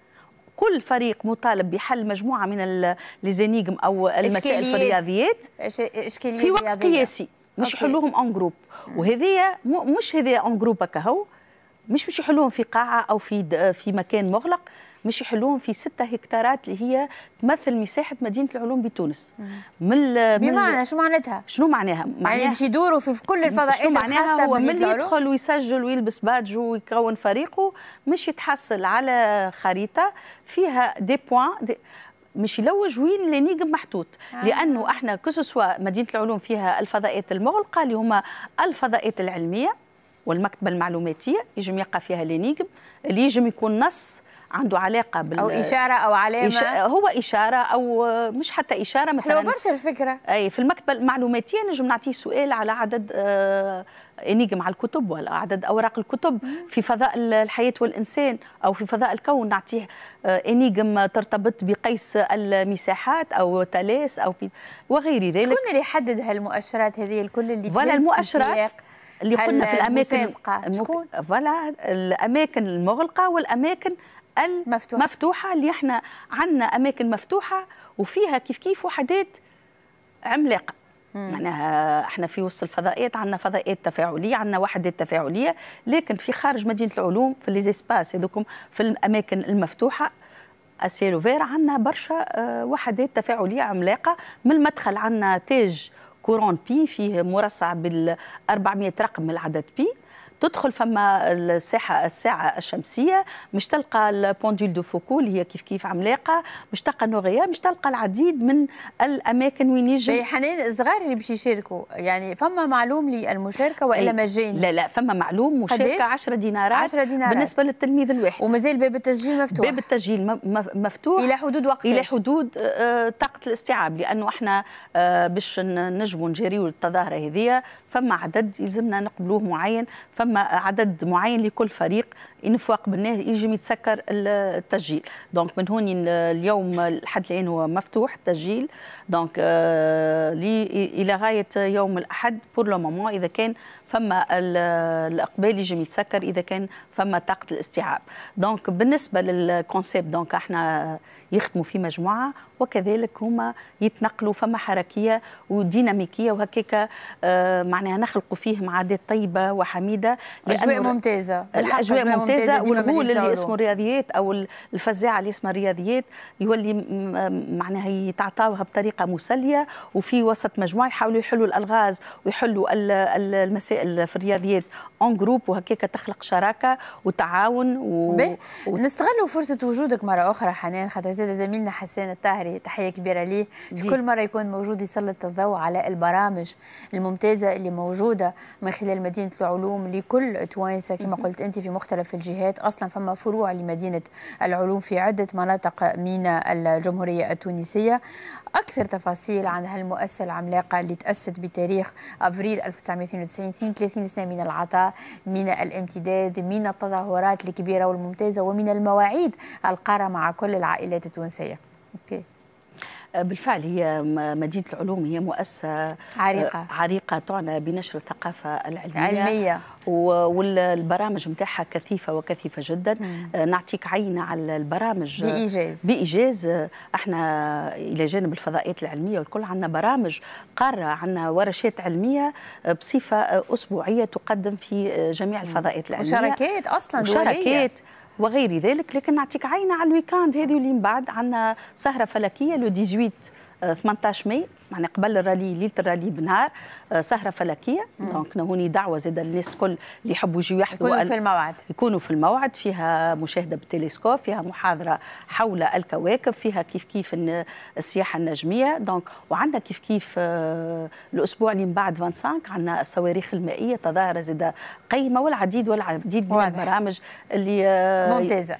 كل فريق مطالب بحل مجموعه من ليزينيغم او المسائل في الرياضيات في وقت قياسي مش يحلوهم اون جروب وهذه مش هذه اون جروب هكا مش باش يحلوهم في قاعه او في في مكان مغلق مش يحلوهم في ستة هكتارات اللي هي تمثل مساحه مدينه العلوم بتونس من بمعنى شو معناتها شنو معناها يعني معناها يعني باش يدوروا في كل الفضاءات معناها هو من يدخل ويسجل ويلبس بادج ويكون فريقه مش يتحصل على خريطه فيها دي بوان دي مش يلوج وين لنيجم محطوط آه. لانه احنا كسوسوا مدينه العلوم فيها الفضاءات المغلقه اللي هما الفضاءات العلميه والمكتبه المعلوماتيه يجم يقع فيها لنيجم اللي يجم يكون نص عنده علاقه بال او اشاره او علامه إش... هو اشاره او مش حتى اشاره مثلا حلوه برشا الفكره اي في المكتبه المعلوماتيه نجم نعطيه سؤال على عدد آه انيجم على الكتب ولا عدد اوراق الكتب في فضاء الحياه والانسان او في فضاء الكون نعطيه آه، انيجم ترتبط بقيس المساحات او تلاس او وغير ذلك شكون اللي يحدد هالمؤشرات هذه الكل اللي ولا المؤشرات اللي قلنا في الاماكن فوالا الاماكن المغلقه والاماكن المفتوحة مفتوحة اللي احنا عندنا أماكن مفتوحة وفيها كيف كيف وحدات عملاقة معناها احنا في وسط الفضاءات عندنا فضاءات تفاعليه عندنا وحدات تفاعليه لكن في خارج مدينه العلوم في ليزيسباس هذوكم في الاماكن المفتوحه السيلو فير عندنا برشا آه، وحدات تفاعليه عملاقه من المدخل عندنا تاج كورون بي فيه مرصع بال 400 رقم من العدد بي تدخل فما الساحه الساعه الشمسيه مش تلقى البوندول دو فوكو اللي هي كيف كيف عملاقه مش تلقى نوغيا مش تلقى العديد من الاماكن وين يجي حنان الصغار اللي باش يشاركوا يعني فما معلوم للمشاركه والا مجاني لا لا فما معلوم مشاركه 10 دينارات 10 دينارات بالنسبه للتلميذ الواحد ومازال باب التسجيل مفتوح باب التسجيل مفتوح الى حدود وقت الى حدود آه، طاقه الاستيعاب لانه احنا آه، باش نجموا نجريوا التظاهره هذه فما عدد يلزمنا نقبلوه معين فما ثم عدد معين لكل فريق ان فاق بالناه يجم يتسكر التسجيل دونك من هون اليوم لحد الان هو مفتوح التسجيل دونك آه، الى غايه يوم الاحد بور لو مومون اذا كان فما الاقبال يجم يتسكر اذا كان فما طاقه الاستيعاب دونك بالنسبه للكونسيبت دونك احنا يخدموا في مجموعه وكذلك هما يتنقلوا فما حركيه وديناميكيه وهكاك آه، معناها نخلقوا فيهم عادات طيبه وحميده اجواء ممتازه الاجواء ممتازه, ممتازة والغول اللي اسمه رياضيات او الفزاعه اللي اسمها رياضيات يولي معناها يتعطاوها بطريقه مسليه وفي وسط مجموعه يحاولوا يحلوا الالغاز ويحلوا المسائل في الرياضيات اون جروب وهكاك تخلق شراكه وتعاون و... نستغلوا فرصه وجودك مره اخرى حنان خاطر زاد زميلنا حسين الطاهري تحيه كبيره ليه في كل مره يكون موجود يسلط الضوء على البرامج الممتازه اللي موجوده من خلال مدينه العلوم لكل توانسه كما قلت انت في مختلف الجهات اصلا فما فروع لمدينه العلوم في عده مناطق من الجمهوريه التونسيه اكثر تفاصيل عن هالمؤسسه العملاقه اللي تاسست بتاريخ افريل 1992 30 سنه من العطاء من الامتداد من التظاهرات الكبيره والممتازه ومن المواعيد القاره مع كل العائلات التونسيه اوكي أه، بالفعل هي مدينة العلوم هي مؤسسة أه، عريقة عريقة تعنى بنشر الثقافة العلمية, علمية. والبرامج نتاعها كثيفة وكثيفة جدا مم. أه، نعطيك عينة على البرامج بإيجاز بإيجاز احنا إلى جانب الفضائيات العلمية والكل عندنا برامج قارة عندنا ورشات علمية بصفة أسبوعية تقدم في جميع الفضائيات العلمية وشركات أصلا دولية وشركات وغير ذلك لكن نعطيك عينه على الويكاند هذه اللي من بعد عندنا سهره فلكيه لو 18 18 ماي معنا قبل الرالي ليله الرالي بنهار آه، سهره فلكيه دونك هوني دعوه زاد الناس الكل اللي يحبوا يجوا يحضروا يكونوا في الموعد يكونوا في الموعد فيها مشاهده بالتلسكوب فيها محاضره حول الكواكب فيها كيف كيف السياحه النجميه دونك وعندنا كيف كيف آه، الاسبوع اللي من بعد 25 عندنا الصواريخ المائيه تظاهره زاد قيمه والعديد والعديد من البرامج اللي آه، ممتازه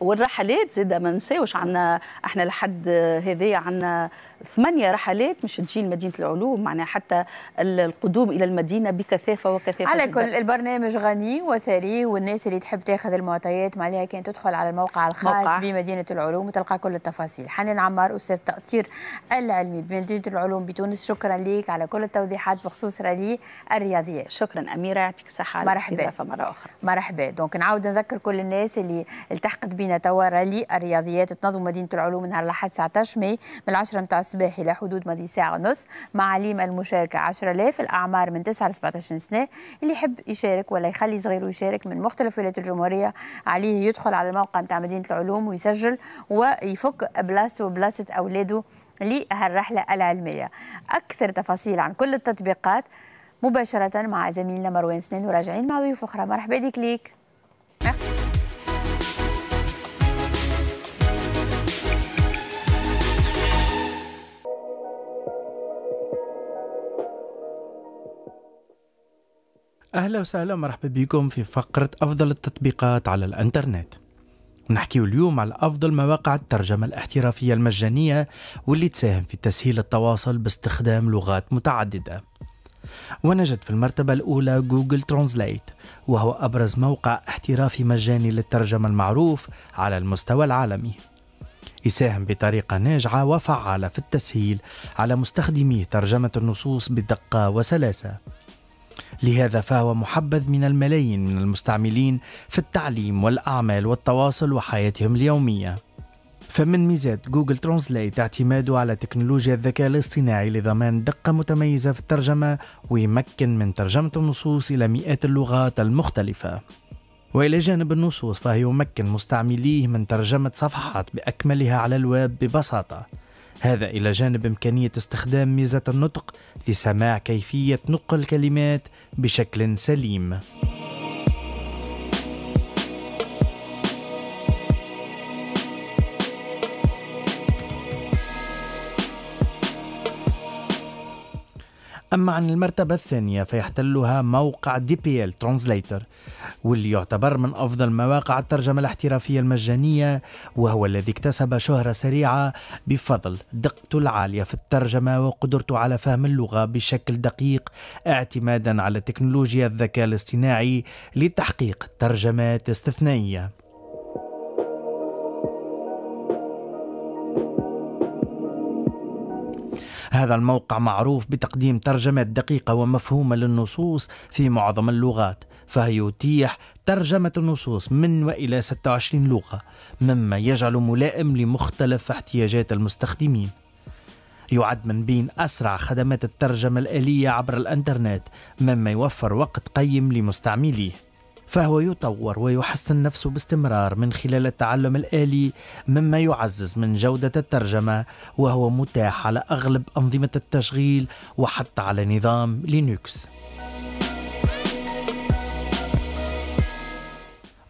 والرحلات زاد ما نساوش عندنا احنا لحد هذايا عندنا ثمانية رحلات مش تجي لمدينة العلوم معناها حتى القدوم إلى المدينة بكثافة وكثافة على كل البرنامج غني وثري والناس اللي تحب تاخذ المعطيات معليها كان تدخل على الموقع الخاص موقع. بمدينة العلوم وتلقى كل التفاصيل حنان عمار أستاذ تأطير العلمي بمدينة العلوم بتونس شكرا لك على كل التوضيحات بخصوص رالي الرياضيات شكرا أميرة يعطيك الصحة على مرحبا مرة أخرى مرحبا دونك نعاود نذكر كل الناس اللي التحقت بينا توا رالي الرياضيات تنظم مدينة العلوم نهار الأحد 19 ماي من 10 نتاع الصباح إلى حدود ماضي ساعة ونص مع معاليم المشاركة 10000 الأعمار من 9 ل 17 سنة اللي يحب يشارك ولا يخلي صغيره يشارك من مختلف ولايات الجمهورية عليه يدخل على الموقع نتاع مدينة العلوم ويسجل ويفك بلاصته وبلاصة أولاده لهالرحلة العلمية أكثر تفاصيل عن كل التطبيقات مباشرة مع زميلنا مروان سنين وراجعين مع ضيوف أخرى مرحبا بك ليك Merci. اهلا وسهلا مرحبا بكم في فقره افضل التطبيقات على الانترنت نحكي اليوم على افضل مواقع الترجمه الاحترافيه المجانيه واللي تساهم في تسهيل التواصل باستخدام لغات متعدده ونجد في المرتبة الأولى جوجل ترانزليت وهو أبرز موقع احترافي مجاني للترجمة المعروف على المستوى العالمي يساهم بطريقة ناجعة وفعالة في التسهيل على مستخدمي ترجمة النصوص بدقة وسلاسة لهذا فهو محبذ من الملايين من المستعملين في التعليم والأعمال والتواصل وحياتهم اليومية فمن ميزات جوجل ترانسليت اعتماده على تكنولوجيا الذكاء الاصطناعي لضمان دقة متميزة في الترجمة ويمكن من ترجمة النصوص إلى مئات اللغات المختلفة وإلى جانب النصوص فهو يمكن مستعمليه من ترجمة صفحات بأكملها على الويب ببساطة هذا إلى جانب إمكانية استخدام ميزة النطق لسماع كيفية نطق الكلمات بشكل سليم أما عن المرتبة الثانية فيحتلها موقع دي بي ال ترانزليتر واللي يعتبر من أفضل مواقع الترجمة الاحترافية المجانية وهو الذي اكتسب شهرة سريعة بفضل دقته العالية في الترجمة وقدرته على فهم اللغة بشكل دقيق اعتمادا على تكنولوجيا الذكاء الاصطناعي لتحقيق ترجمات استثنائية هذا الموقع معروف بتقديم ترجمات دقيقة ومفهومة للنصوص في معظم اللغات فيتيح ترجمة النصوص من وإلى 26 لغة مما يجعله ملائم لمختلف احتياجات المستخدمين يعد من بين أسرع خدمات الترجمة الآلية عبر الإنترنت مما يوفر وقت قيم لمستعمليه فهو يطور ويحسن نفسه باستمرار من خلال التعلم الآلي مما يعزز من جودة الترجمة وهو متاح على أغلب أنظمة التشغيل وحتى على نظام لينوكس.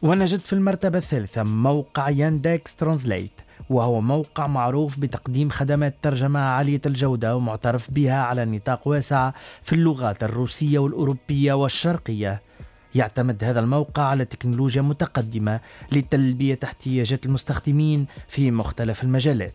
ونجد في المرتبة الثالثة موقع ياندكس ترانزليت وهو موقع معروف بتقديم خدمات ترجمة عالية الجودة ومعترف بها على نطاق واسع في اللغات الروسية والأوروبية والشرقية يعتمد هذا الموقع على تكنولوجيا متقدمة لتلبية احتياجات المستخدمين في مختلف المجالات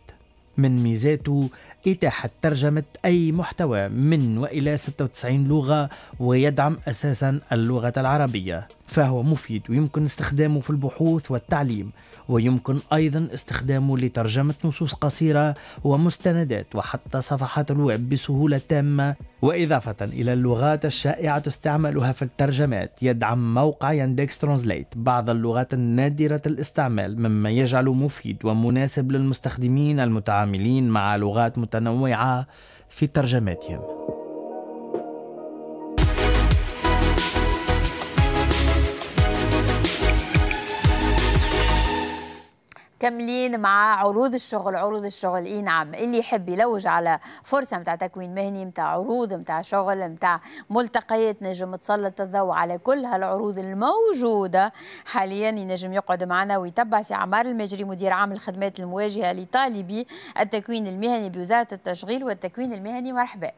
من ميزاته إتاحة ترجمة أي محتوى من وإلى 96 لغة ويدعم أساسا اللغة العربية فهو مفيد ويمكن استخدامه في البحوث والتعليم ويمكن أيضا استخدامه لترجمة نصوص قصيرة ومستندات وحتى صفحات الويب بسهولة تامة وإضافة إلى اللغات الشائعة تستعملها في الترجمات يدعم موقع يندكس ترانزليت بعض اللغات النادرة الاستعمال مما يجعله مفيد ومناسب للمستخدمين المتعاملين مع لغات متنوعة في ترجماتهم كملين مع عروض الشغل عروض الشغل اي نعم اللي يحب يلوج على فرصه متاع تكوين مهني متاع عروض متاع شغل متاع ملتقيات نجم تسلط الضوء على كل هالعروض الموجوده حاليا ينجم يقعد معنا ويتبع سي عمار المجري مدير عام الخدمات المواجهه لطالبي التكوين المهني بوزاره التشغيل والتكوين المهني مرحبا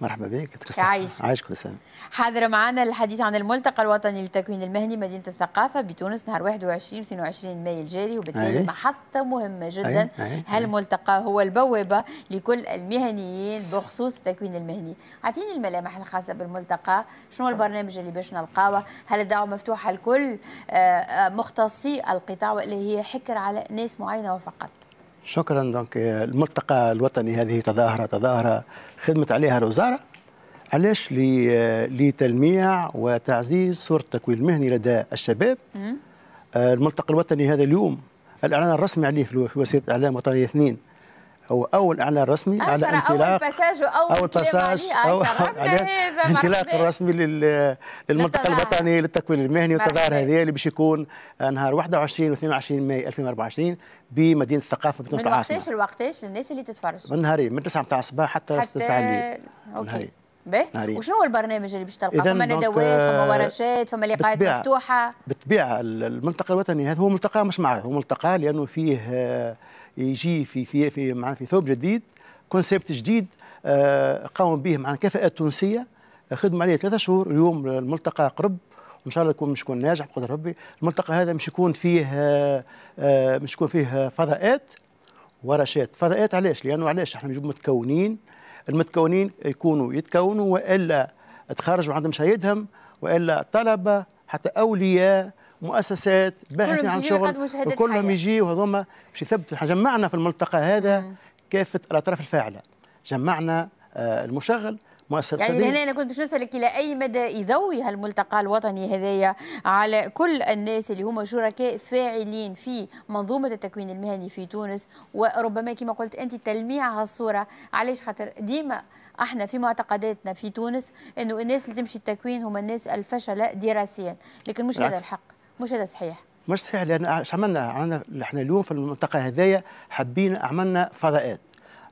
مرحبا بك كثر عايش عايش كل سنة حاضر معنا الحديث عن الملتقى الوطني للتكوين المهني مدينة الثقافة بتونس نهار 21 22 مايو الجاري وبالتالي أيه. محطة مهمة جدا أيه. أيه. هالملتقى هو البوابة لكل المهنيين بخصوص التكوين المهني أعطيني الملامح الخاصة بالملتقى شنو البرنامج اللي باش نلقاوه هل الدعوة مفتوحة لكل آه، آه، مختصي القطاع ولا هي حكر على ناس معينة وفقط شكرا دونك الملتقى الوطني هذه تظاهره تظاهره خدمت عليها الوزاره علاش لتلميع وتعزيز صوره التكوين المهني لدى الشباب الملتقى الوطني هذا اليوم الاعلان الرسمي عليه في وسيله الاعلام الوطنيه اثنين هو اول اعلان رسمي على انطلاق اول باساج واول اول باساج انطلاق الرسمي للمنطقه الوطني للتكوين المهني والتظاهر هذه اللي باش يكون نهار 21 و22 ماي 2024 بمدينه الثقافه بتونس العاصمه من وقتاش لوقتاش للناس اللي تتفرج من نهارين من 9 نتاع الصباح حتى 6 نتاع الليل اوكي باهي وشنو هو البرنامج اللي باش تلقى فما ندوات فما آه، ورشات فما لقاءات مفتوحه بالطبيعه الملتقى الوطني هذا هو ملتقى مش معرض هو ملتقى لانه فيه آه، يجي في في في معنا في ثوب جديد كونسيبت جديد آه، قاموا به مع كفاءات تونسيه خدموا عليه ثلاثة شهور اليوم الملتقى قرب وان شاء الله يكون مش يكون ناجح بقدر ربي الملتقى هذا مش يكون فيه آه، آه، مش يكون فيه فضاءات ورشات فضاءات علاش لانه علاش احنا متكونين المتكونين يكونوا يتكونوا والا تخرجوا عندهم شهيدهم والا طلبه حتى اولياء مؤسسات باحثين عن شغل وكلهم يجي وهذوما باش يثبتوا جمعنا في الملتقى هذا كافه الاطراف الفاعله جمعنا آه، المشغل مؤسسات يعني هنا انا كنت باش نسالك الى اي مدى يضوي هالملتقى الوطني هذايا على كل الناس اللي هما شركاء فاعلين في منظومه التكوين المهني في تونس وربما كما قلت انت تلميع هالصوره علاش خاطر ديما احنا في معتقداتنا في تونس انه الناس اللي تمشي التكوين هما الناس الفشله دراسيا لكن مش هذا الحق مش هذا صحيح مش صحيح لان اش عملنا عملنا احنا اليوم في المنطقه هذايا حابين عملنا فضاءات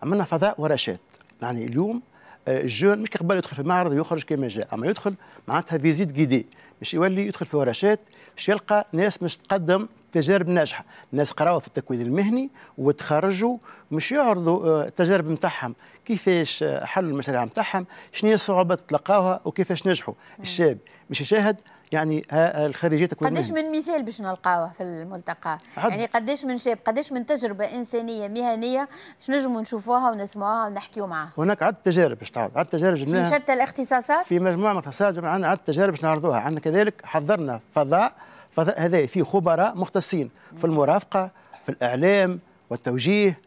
عملنا فضاء ورشات يعني اليوم آه، الجون مش قبل يدخل في المعرض ويخرج كما جاء اما يدخل معناتها فيزيت جيدي باش يولي يدخل في ورشات باش يلقى ناس مش تقدم تجارب ناجحه ناس قراوا في التكوين المهني وتخرجوا مش يعرضوا آه، التجارب نتاعهم كيفاش آه، حلوا المشاريع نتاعهم شنو هي الصعوبات تلقاوها وكيفاش نجحوا الشاب مش يشاهد يعني الخارجيه تكون قداش من مثال باش نلقاوه في الملتقى حد. يعني قداش من شاب قداش من تجربه انسانيه مهنيه باش نجموا نشوفوها ونسمعوها ونحكيوا معاها هناك عد تجارب باش تعرض عدد تجارب في شتى الاختصاصات في مجموعه من الاختصاصات عندنا عدد تجارب باش نعرضوها عندنا كذلك حضرنا فضاء فضاء هذا فيه خبراء مختصين في المرافقه في الاعلام والتوجيه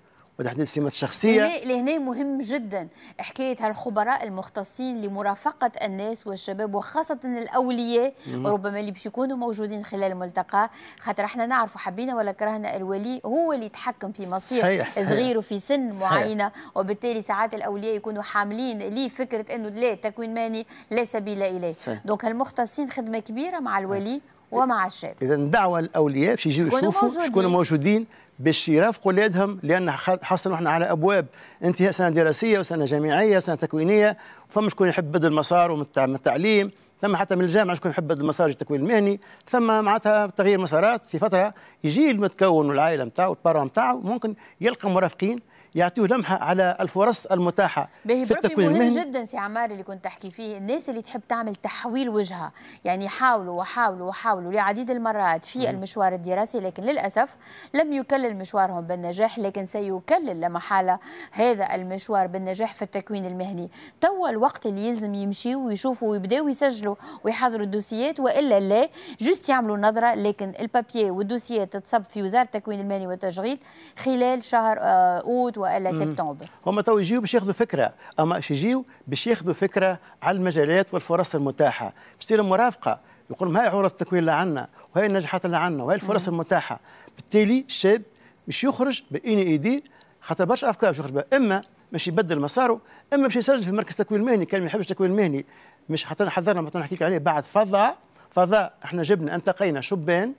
وتحديد سمات الشخصيه لهنا مهم جدا حكايه هالخبراء المختصين لمرافقه الناس والشباب وخاصه الاولياء وربما اللي باش يكونوا موجودين خلال الملتقى خاطر احنا نعرفوا حبينا ولا كرهنا الولي هو اللي يتحكم في مصير صحيح صحيح. صغير وفي سن معينه وبالتالي ساعات الاولياء يكونوا حاملين لفكرة فكره انه لا التكوين ماني لا سبيل اليه دونك هالمختصين خدمه كبيره مع الولي نعم. ومع الشاب اذا دعوه الاولياء باش يجيو يشوفوا شكون موجودين باش يرافقوا اولادهم لان خاصه نحن على ابواب انتهاء سنه دراسيه وسنه جامعيه وسنه تكوينيه فما شكون يحب بدل المسار ومن التعليم ثم حتى من الجامعه شكون يحب بدل المسار التكوين المهني ثم معناتها تغيير مسارات في فتره يجي المتكون والعائله نتاعو والبارون نتاعو ممكن يلقى مرافقين يعطيه لمحه على الفرص المتاحه باهي في التكوين مهم جدا سي عمار اللي كنت تحكي فيه الناس اللي تحب تعمل تحويل وجهها يعني حاولوا وحاولوا وحاولوا لعديد المرات في مم. المشوار الدراسي لكن للاسف لم يكلل مشوارهم بالنجاح لكن سيكلل لمحاله هذا المشوار بالنجاح في التكوين المهني توا الوقت اللي يلزم يمشيوا ويشوفوا ويبداوا يسجلوا ويحضروا الدوسيات والا لا جوست يعملوا نظره لكن البابيي والدوسيات تتصب في وزاره التكوين المهني والتشغيل خلال شهر آه، اوت والا سبتمبر هم تو يجيو باش ياخذوا فكره اما باش يجيو باش ياخذوا فكره على المجالات والفرص المتاحه باش تصير مرافقه يقول لهم هاي عروض التكوين اللي عندنا وهي النجاحات اللي عندنا وهي الفرص مم. المتاحه بالتالي الشاب باش يخرج باني ايدي خاطر برشا افكار باش يخرج بها اما باش يبدل مساره اما باش يسجل في مركز التكوين المهني كان ما يحبش التكوين المهني مش حتى حذرنا ما نحكي عليه بعد فضاء فضاء احنا جبنا انتقينا شبان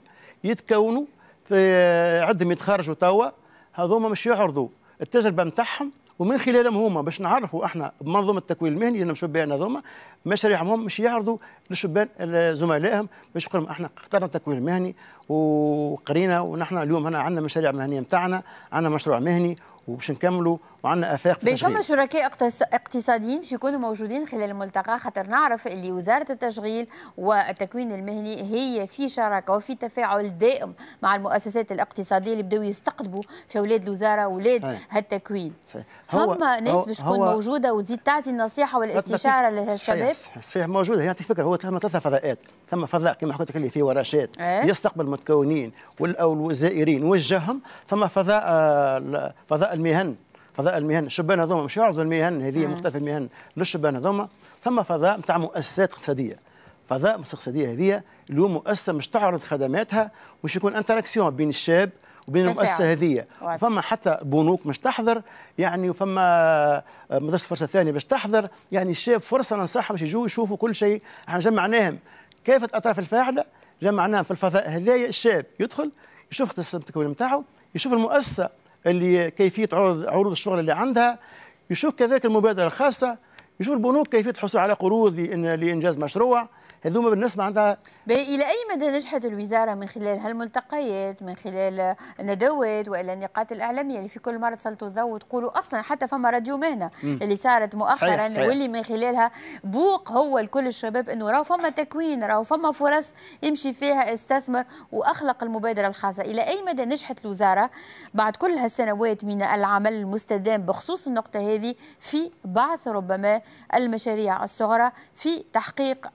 يتكونوا في عندهم يتخرجوا توا هذوما مش يعرضوا التجربه نتاعهم ومن خلالهم هما باش نعرفوا احنا بمنظومه التكوين المهني اللي نمشوا بها هذوما مشاريعهم مش يعرضوا للشبان زملائهم باش يقولوا احنا اخترنا التكوين المهني وقرينا ونحن اليوم هنا عندنا مشاريع مهنيه نتاعنا عندنا مشروع مهني وباش نكملوا وعندنا افاق في فما شركاء اقتصاديين باش يكونوا موجودين خلال الملتقى خاطر نعرف اللي وزاره التشغيل والتكوين المهني هي في شراكه وفي تفاعل دائم مع المؤسسات الاقتصاديه اللي بداوا يستقطبوا في اولاد الوزاره اولاد هالتكوين صحيح. فما ناس باش تكون موجوده وتزيد تعطي النصيحه والاستشاره للشباب صحيح, صحيح موجوده يعطيك فكره هو ثم ثلاثه فضاءات ثم فضاء كما حكيت لك اللي فيه ورشات إيه. يستقبل المتكونين والزائرين وجههم ثم فضاء فضاء المهن فضاء المهن الشبان هذوما مش يعرضوا المهن هذه آه. مختلف المهن للشبان هذوما ثم فضاء نتاع مؤسسات اقتصاديه فضاء مؤسسات اقتصاديه هذه اليوم مؤسسه مش تعرض خدماتها مش يكون انتراكسيون بين الشاب وبين المؤسسه هذه فما حتى بنوك مش تحضر يعني فما آه، مدرسه فرصه ثانيه باش تحضر يعني الشاب فرصه ننصحهم باش يجوا يشوفوا كل شيء احنا جمعناهم كافه الاطراف الفاعله جمعناه في الفضاء هذايا الشاب يدخل يشوف اختصاص التكوين نتاعو يشوف المؤسسه اللي كيفيه عروض عروض الشغل اللي عندها يشوف كذلك المبادره الخاصه يشوف البنوك كيفيه الحصول على قروض لانجاز مشروع هذوما بالنسبه عندها الى اي مدى نجحت الوزاره من خلال هالملتقيات من خلال الندوات والا النقاط الاعلاميه اللي في كل مره تسلطوا الضوء وتقولوا اصلا حتى فما راديو مهنه اللي صارت مؤخرا صحيح. واللي من خلالها بوق هو لكل الشباب انه راهو فما تكوين راهو فما فرص يمشي فيها استثمر واخلق المبادره الخاصه الى اي مدى نجحت الوزاره بعد كل هالسنوات من العمل المستدام بخصوص النقطه هذه في بعث ربما المشاريع الصغرى في تحقيق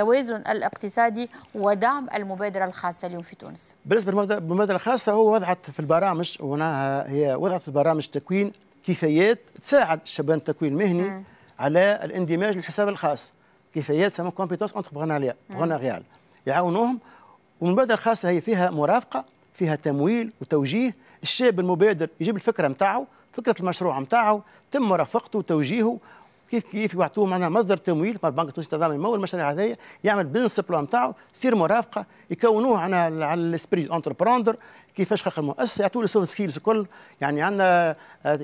التوازن الاقتصادي ودعم المبادرة الخاصة اليوم في تونس بالنسبة للمبادرة الخاصة هو وضعت في البرامج وناها هي وضعت في البرامج تكوين كيفيات تساعد الشبان التكوين المهني م. على الاندماج للحساب الخاص كيفيات سما كومبيتونس اونتربرونيال يعاونوهم والمبادرة الخاصة هي فيها مرافقة فيها تمويل وتوجيه الشاب المبادر يجيب الفكرة نتاعو فكرة المشروع نتاعو تم مرافقته وتوجيهه كيف كيف يعطوه معناها مصدر تمويل مع البنك التونسي تضامن يمول المشاريع هذايا يعمل بزنس بلان نتاعو سير مرافقه يكونوه على على الاسبري اونتربروندر كيفاش خلق المؤسسه يعطوا له سوفت سكيلز الكل يعني عندنا آه،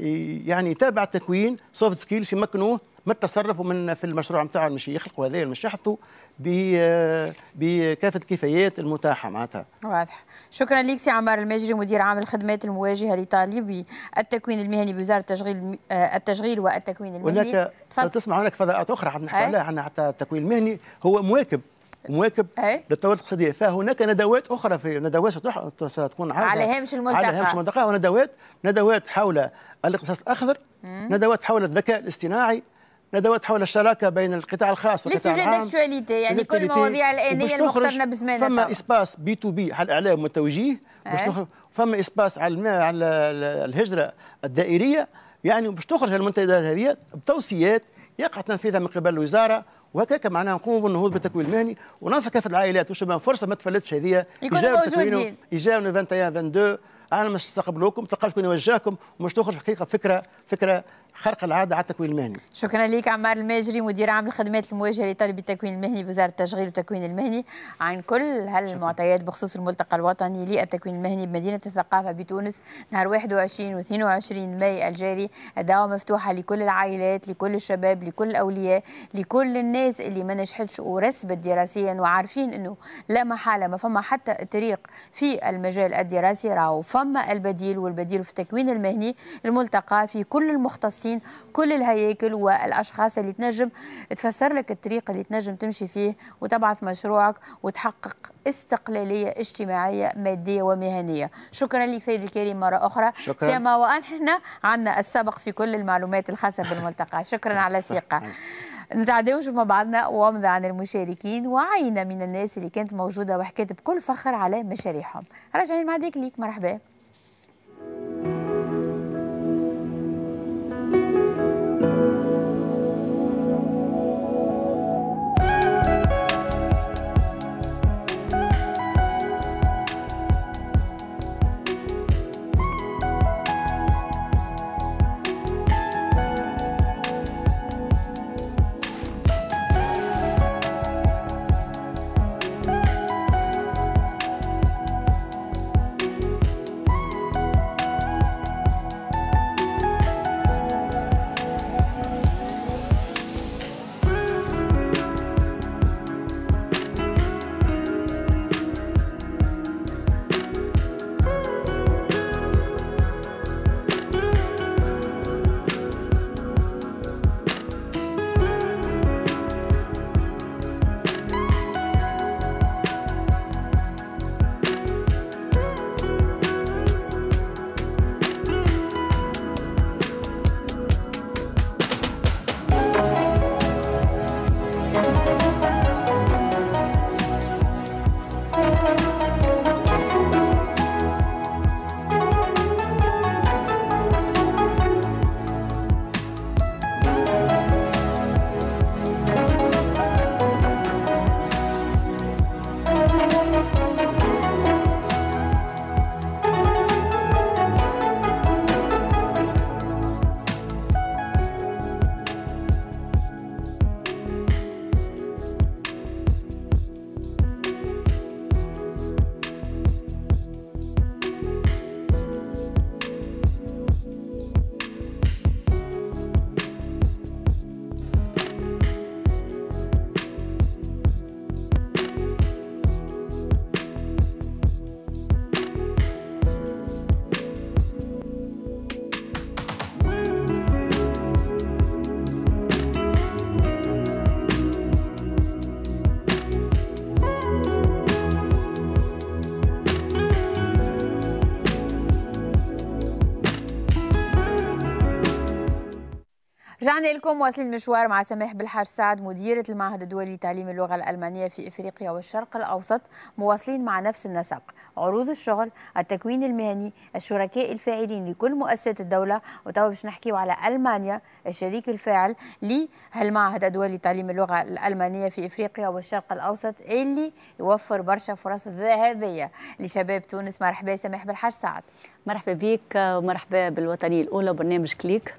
يعني يتابع التكوين سوفت سكيلز يمكنوه من التصرف ومن في المشروع نتاعو مش يخلقوا هذايا مش يحثوا بكافه الكفايات المتاحه معناتها. واضح. شكرا لك سي عمار الماجري مدير عام الخدمات المواجهه لطالبي التكوين المهني بوزاره التشغيل آه، التشغيل والتكوين المهني. هناك تسمع هناك فضاءات اخرى حتى نحكي عليها عن حتى التكوين المهني هو مواكب مواكب للتطورات الاقتصاديه فهناك ندوات اخرى في ندوات ستكون على هامش الملتقى على هامش الملتقى وندوات ندوات حول الاقتصاد الاخضر ندوات حول الذكاء الاصطناعي ندوات حول الشراكه بين القطاع الخاص والقطاع العام لسوجي داكتواليتي يعني كل المواضيع الانيه المقترنه بزمانها فما اسباس بي تو بي على الاعلام والتوجيه باش أه. تخرج فما اسباس على على الهجره الدائريه يعني باش تخرج المنتديات هذه بتوصيات يقع تنفيذها من قبل الوزاره وهكاك معناها نقوموا بالنهوض بالتكوين المهني وننصح كافه العائلات والشباب فرصه ما تفلتش هذه يكونوا موجودين يجاونا 21 22 انا مش نستقبلوكم تلقاش شكون يوجهكم ومش تخرج حقيقه فكره فكره خرق العاده على التكوين المهني. شكرا لك عمار الماجري مدير عام الخدمات المواجهه لطالب التكوين المهني بوزاره التشغيل والتكوين المهني عن كل هالمعطيات بخصوص الملتقى الوطني للتكوين المهني بمدينه الثقافه بتونس نهار 21 و 22 ماي الجاري الدعوه مفتوحه لكل العائلات لكل الشباب لكل الاولياء لكل الناس اللي ما نجحتش ورسبت دراسيا وعارفين انه لا محاله ما فما حتى طريق في المجال الدراسي راهو فما البديل والبديل في التكوين المهني الملتقى في كل المختصين متكافئين كل الهياكل والاشخاص اللي تنجم تفسر لك الطريق اللي تنجم تمشي فيه وتبعث مشروعك وتحقق استقلاليه اجتماعيه ماديه ومهنيه شكرا لك سيدي الكريم مره اخرى شكرا وان احنا عندنا السبق في كل المعلومات الخاصه بالملتقى شكرا على الثقه نتعداوش مع بعضنا وامضى عن المشاركين وعينه من الناس اللي كانت موجوده وحكيت بكل فخر على مشاريعهم راجعين مع ديك ليك مرحبا رجعنا لكم واصلين المشوار مع سماح بالحاج سعد مديرة المعهد الدولي لتعليم اللغة الألمانية في إفريقيا والشرق الأوسط مواصلين مع نفس النسق عروض الشغل التكوين المهني الشركاء الفاعلين لكل مؤسسات الدولة وتوا باش نحكيو على ألمانيا الشريك الفاعل لهالمعهد الدولي لتعليم اللغة الألمانية في إفريقيا والشرق الأوسط اللي يوفر برشا فرص ذهبية لشباب تونس مرحبا سماح بالحاج سعد مرحبا بك ومرحبا بالوطنية الأولى وبرنامج كليك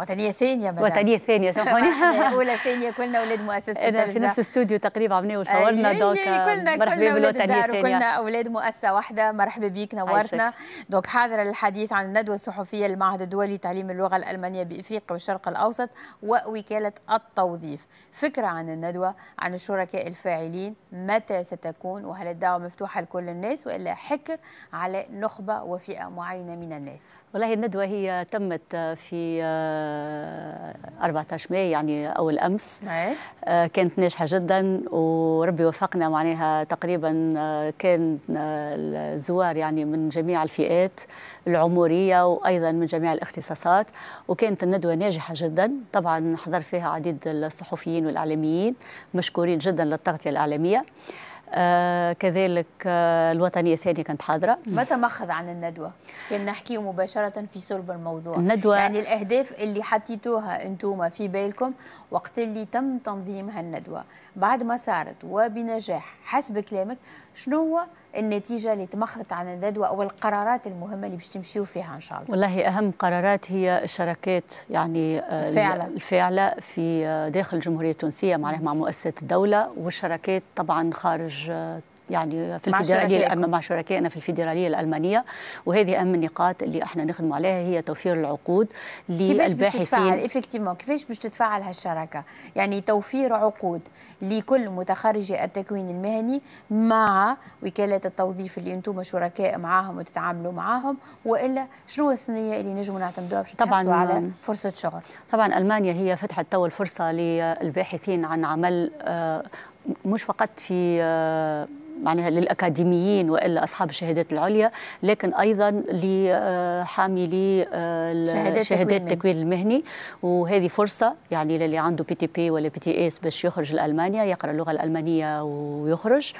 وثانيه ثانيه مدام وثانيه ثانيه سامحوني اولى ثانيه كلنا اولاد مؤسسه التلفزه في نفس الاستوديو تقريبا عملنا وصورنا دونك كلنا كلنا اولاد الدار وكلنا اولاد مؤسسه واحده مرحبا بيك نورتنا دونك حاضرة للحديث عن الندوه الصحفيه للمعهد الدولي لتعليم اللغه الالمانيه بافريقيا والشرق الاوسط ووكاله التوظيف فكره عن الندوه عن الشركاء الفاعلين متى ستكون وهل الدعوه مفتوحه لكل الناس والا حكر على نخبه وفئه معينه من الناس والله الندوه هي تمت في 14 ماي يعني اول امس إيه. آه، كانت ناجحه جدا وربي وفقنا معناها تقريبا آه، كان آه، الزوار يعني من جميع الفئات العمريه وايضا من جميع الاختصاصات وكانت الندوه ناجحه جدا طبعا حضر فيها عديد الصحفيين والاعلاميين مشكورين جدا للتغطيه الاعلاميه آه كذلك آه الوطنيه الثانيه كانت حاضره ما تمخض عن الندوه كان نحكي مباشره في صلب الموضوع الندوة يعني الاهداف اللي حطيتوها انتم في بالكم وقت اللي تم تنظيم هالندوه بعد ما صارت وبنجاح حسب كلامك شنو هو النتيجه اللي تمخضت عن الندوه او القرارات المهمه اللي باش تمشيو فيها ان شاء الله والله اهم قرارات هي الشراكات يعني آه، الفعلة. الفعله في آه، داخل الجمهوريه التونسيه معناها مع مؤسسات الدوله والشراكات طبعا خارج نتائج آه، يعني في الفيدرالية مع, مع شركائنا في الفيدرالية الألمانية وهذه أهم النقاط اللي احنا نخدموا عليها هي توفير العقود للباحثين كيفاش باش تتفاعل كيفاش باش تتفاعل هالشراكة يعني توفير عقود لكل متخرجي التكوين المهني مع وكالات التوظيف اللي انتم شركاء معاهم وتتعاملوا معاهم وإلا شنو الثنية اللي نجموا نعتمدوها باش طبعا على آه، فرصة شغل طبعا ألمانيا هي فتحت تو الفرصة للباحثين عن عمل آه، مش فقط في آه، معناها يعني للاكاديميين والا اصحاب الشهادات العليا لكن ايضا لحاملي آه، آه، شهادات شهادات التكوين المهني وهذه فرصه يعني للي عنده بي تي بي ولا بي تي اس باش يخرج لالمانيا يقرا اللغه الالمانيه ويخرج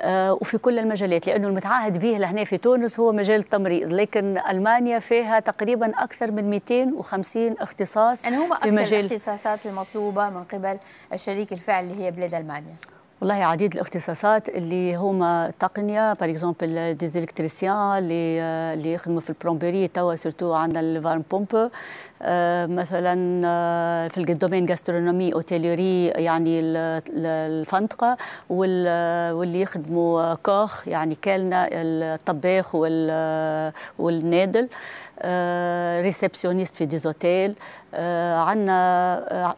آه، وفي كل المجالات لانه المتعهد به لهنا في تونس هو مجال التمريض لكن المانيا فيها تقريبا اكثر من 250 اختصاص يعني هما اكثر الاختصاصات المطلوبه من قبل الشريك الفعل اللي هي بلاد المانيا والله عديد الاختصاصات اللي هما تقنيه باغ اكزومبل ديزيلكتريسيان اللي اللي يخدموا في البرومبيري توا سيرتو عندنا الفارم بومب مثلا آه، في الدومين غاسترونومي اوتيليري يعني الفندقه واللي يخدموا كوخ يعني كالنا الطباخ والنادل آه، ريسبسيونيست في ديزوتيل عندنا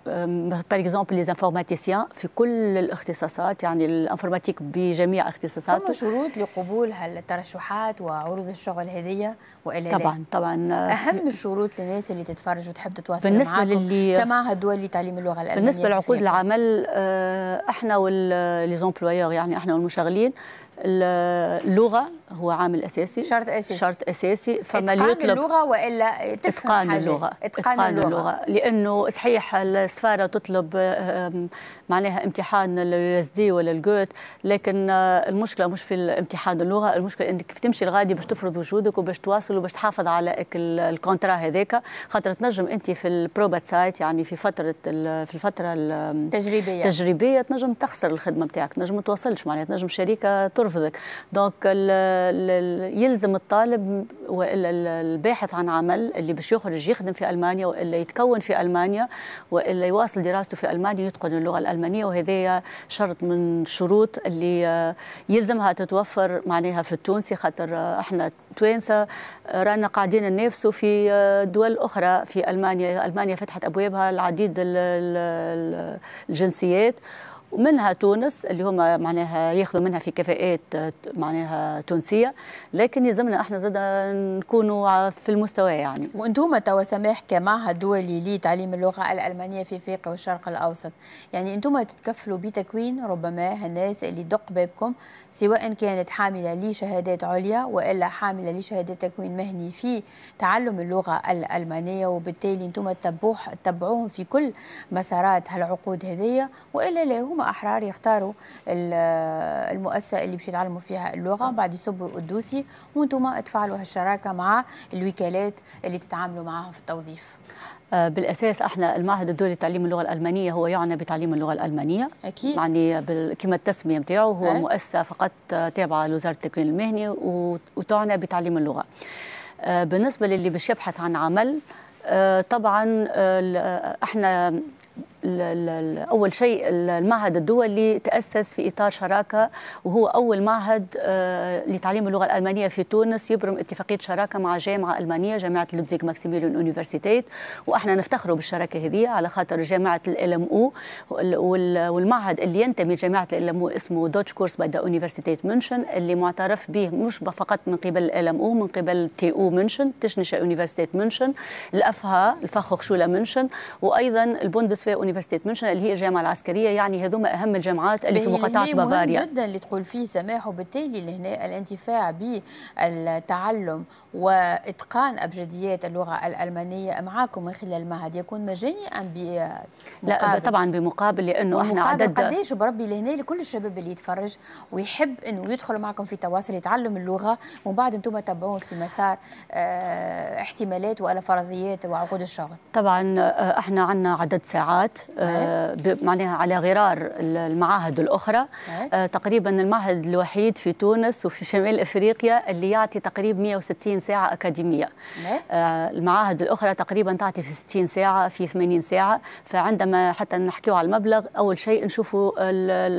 باغ اكزومبل لي انفورماتيسيان في كل الاختصاصات يعني الانفورماتيك بجميع اختصاصاته ثم شروط لقبول هالترشحات وعروض الشغل هذيا والا طبعا طبعا اهم الشروط للناس اللي تتفرج وتحب تتواصل بالنسبه معاكم للي كمعهد دولي لتعليم اللغه الالمانيه بالنسبه لعقود العمل آه، احنا ولي زومبلويور يعني احنا والمشغلين اللغه هو عامل اساسي شرط اساسي شرط اساسي فما يطلب اللغه والا تفهم اتقان حاجة. اللغه اتقان, إتقان اللغة. اللغه لانه صحيح السفاره تطلب معناها امتحان اليو دي ولا الجوت لكن المشكله مش في امتحان اللغه المشكله انك كيف تمشي الغادي باش تفرض وجودك وباش تواصل وباش تحافظ على الكونترا هذاك خاطر تنجم انت في البروبات سايت يعني في فتره في الفتره التجريبيه التجريبيه تنجم تخسر الخدمه نتاعك تنجم ما توصلش معناها تنجم شركه ترفضك دونك يلزم الطالب والا الباحث عن عمل اللي باش يخرج يخدم في المانيا والا يتكون في المانيا والا يواصل دراسته في المانيا يتقن اللغه الالمانيه وهذا شرط من الشروط اللي آه، يلزمها تتوفر معناها في التونسي خاطر آه، احنا التوانسه آه، رانا قاعدين ننافسوا في دول اخرى في المانيا المانيا فتحت ابوابها العديد الجنسيات ومنها تونس اللي هما معناها ياخذوا منها في كفاءات آه، معناها تونسيه لكن يلزمنا احنا زاد نكونوا في المستوى يعني وانتم توا سماح كمعهد دولي لتعليم اللغه الالمانيه في افريقيا والشرق الاوسط يعني انتم تتكفلوا بتكوين ربما الناس اللي دق بابكم سواء كانت حامله لشهادات عليا والا حامله لشهادات تكوين مهني في تعلم اللغه الالمانيه وبالتالي انتم تتبعوهم في كل مسارات هالعقود هذية والا لا هم هما احرار يختاروا المؤسسه اللي باش يتعلموا فيها اللغه آه. بعد يصبوا الدوسي وانتم تفعلوا هالشراكه مع الوكالات اللي تتعاملوا معاهم في التوظيف آه، بالاساس احنا المعهد الدولي لتعليم اللغه الالمانيه هو يعنى بتعليم اللغه الالمانيه اكيد يعني كما التسميه نتاعو هو أه؟ مؤسسه فقط تابعه لوزاره التكوين المهني وتعنى بتعليم اللغه آه، بالنسبه للي باش يبحث عن عمل طبعا احنا أول شيء المعهد الدولي تأسس في إطار شراكة وهو أول معهد آه، لتعليم اللغة الألمانية في تونس يبرم اتفاقية شراكة مع جامعة ألمانية جامعة لودفيك ماكسيميليون أونيفرسيتيت وإحنا نفتخروا بالشراكة هذه على خاطر جامعة ال ام او والمعهد اللي ينتمي لجامعة ال ام او اسمه دوتش كورس باي ذا أونيفرسيتيت منشن اللي معترف به مش فقط من قبل ال ام او من قبل تي او منشن تشنشا أونيفرسيتيت منشن الأفها الفخخ شولا منشن وأيضا البوندسفير يونيفرسيتي منشن اللي هي الجامعه العسكريه يعني هذوما اهم الجامعات اللي في مقاطعه بافاريا مهم جدا اللي تقول فيه سماح وبالتالي لهنا الانتفاع بالتعلم واتقان ابجديات اللغه الالمانيه معاكم من خلال المعهد يكون مجاني ام لا طبعا بمقابل لانه احنا عدد قديش بربي لهنا لكل الشباب اللي يتفرج ويحب انه يدخل معكم في تواصل يتعلم اللغه ومن بعد انتم تتبعون في مسار آه، احتمالات ولا فرضيات وعقود الشغل طبعا آه، احنا عندنا عدد ساعات آه، معناها على غرار المعاهد الأخرى آه، تقريبا المعهد الوحيد في تونس وفي شمال أفريقيا اللي يعطي تقريبا 160 ساعة أكاديمية آه، المعاهد الأخرى تقريبا تعطي في 60 ساعة في 80 ساعة فعندما حتى نحكيو على المبلغ أول شيء نشوفوا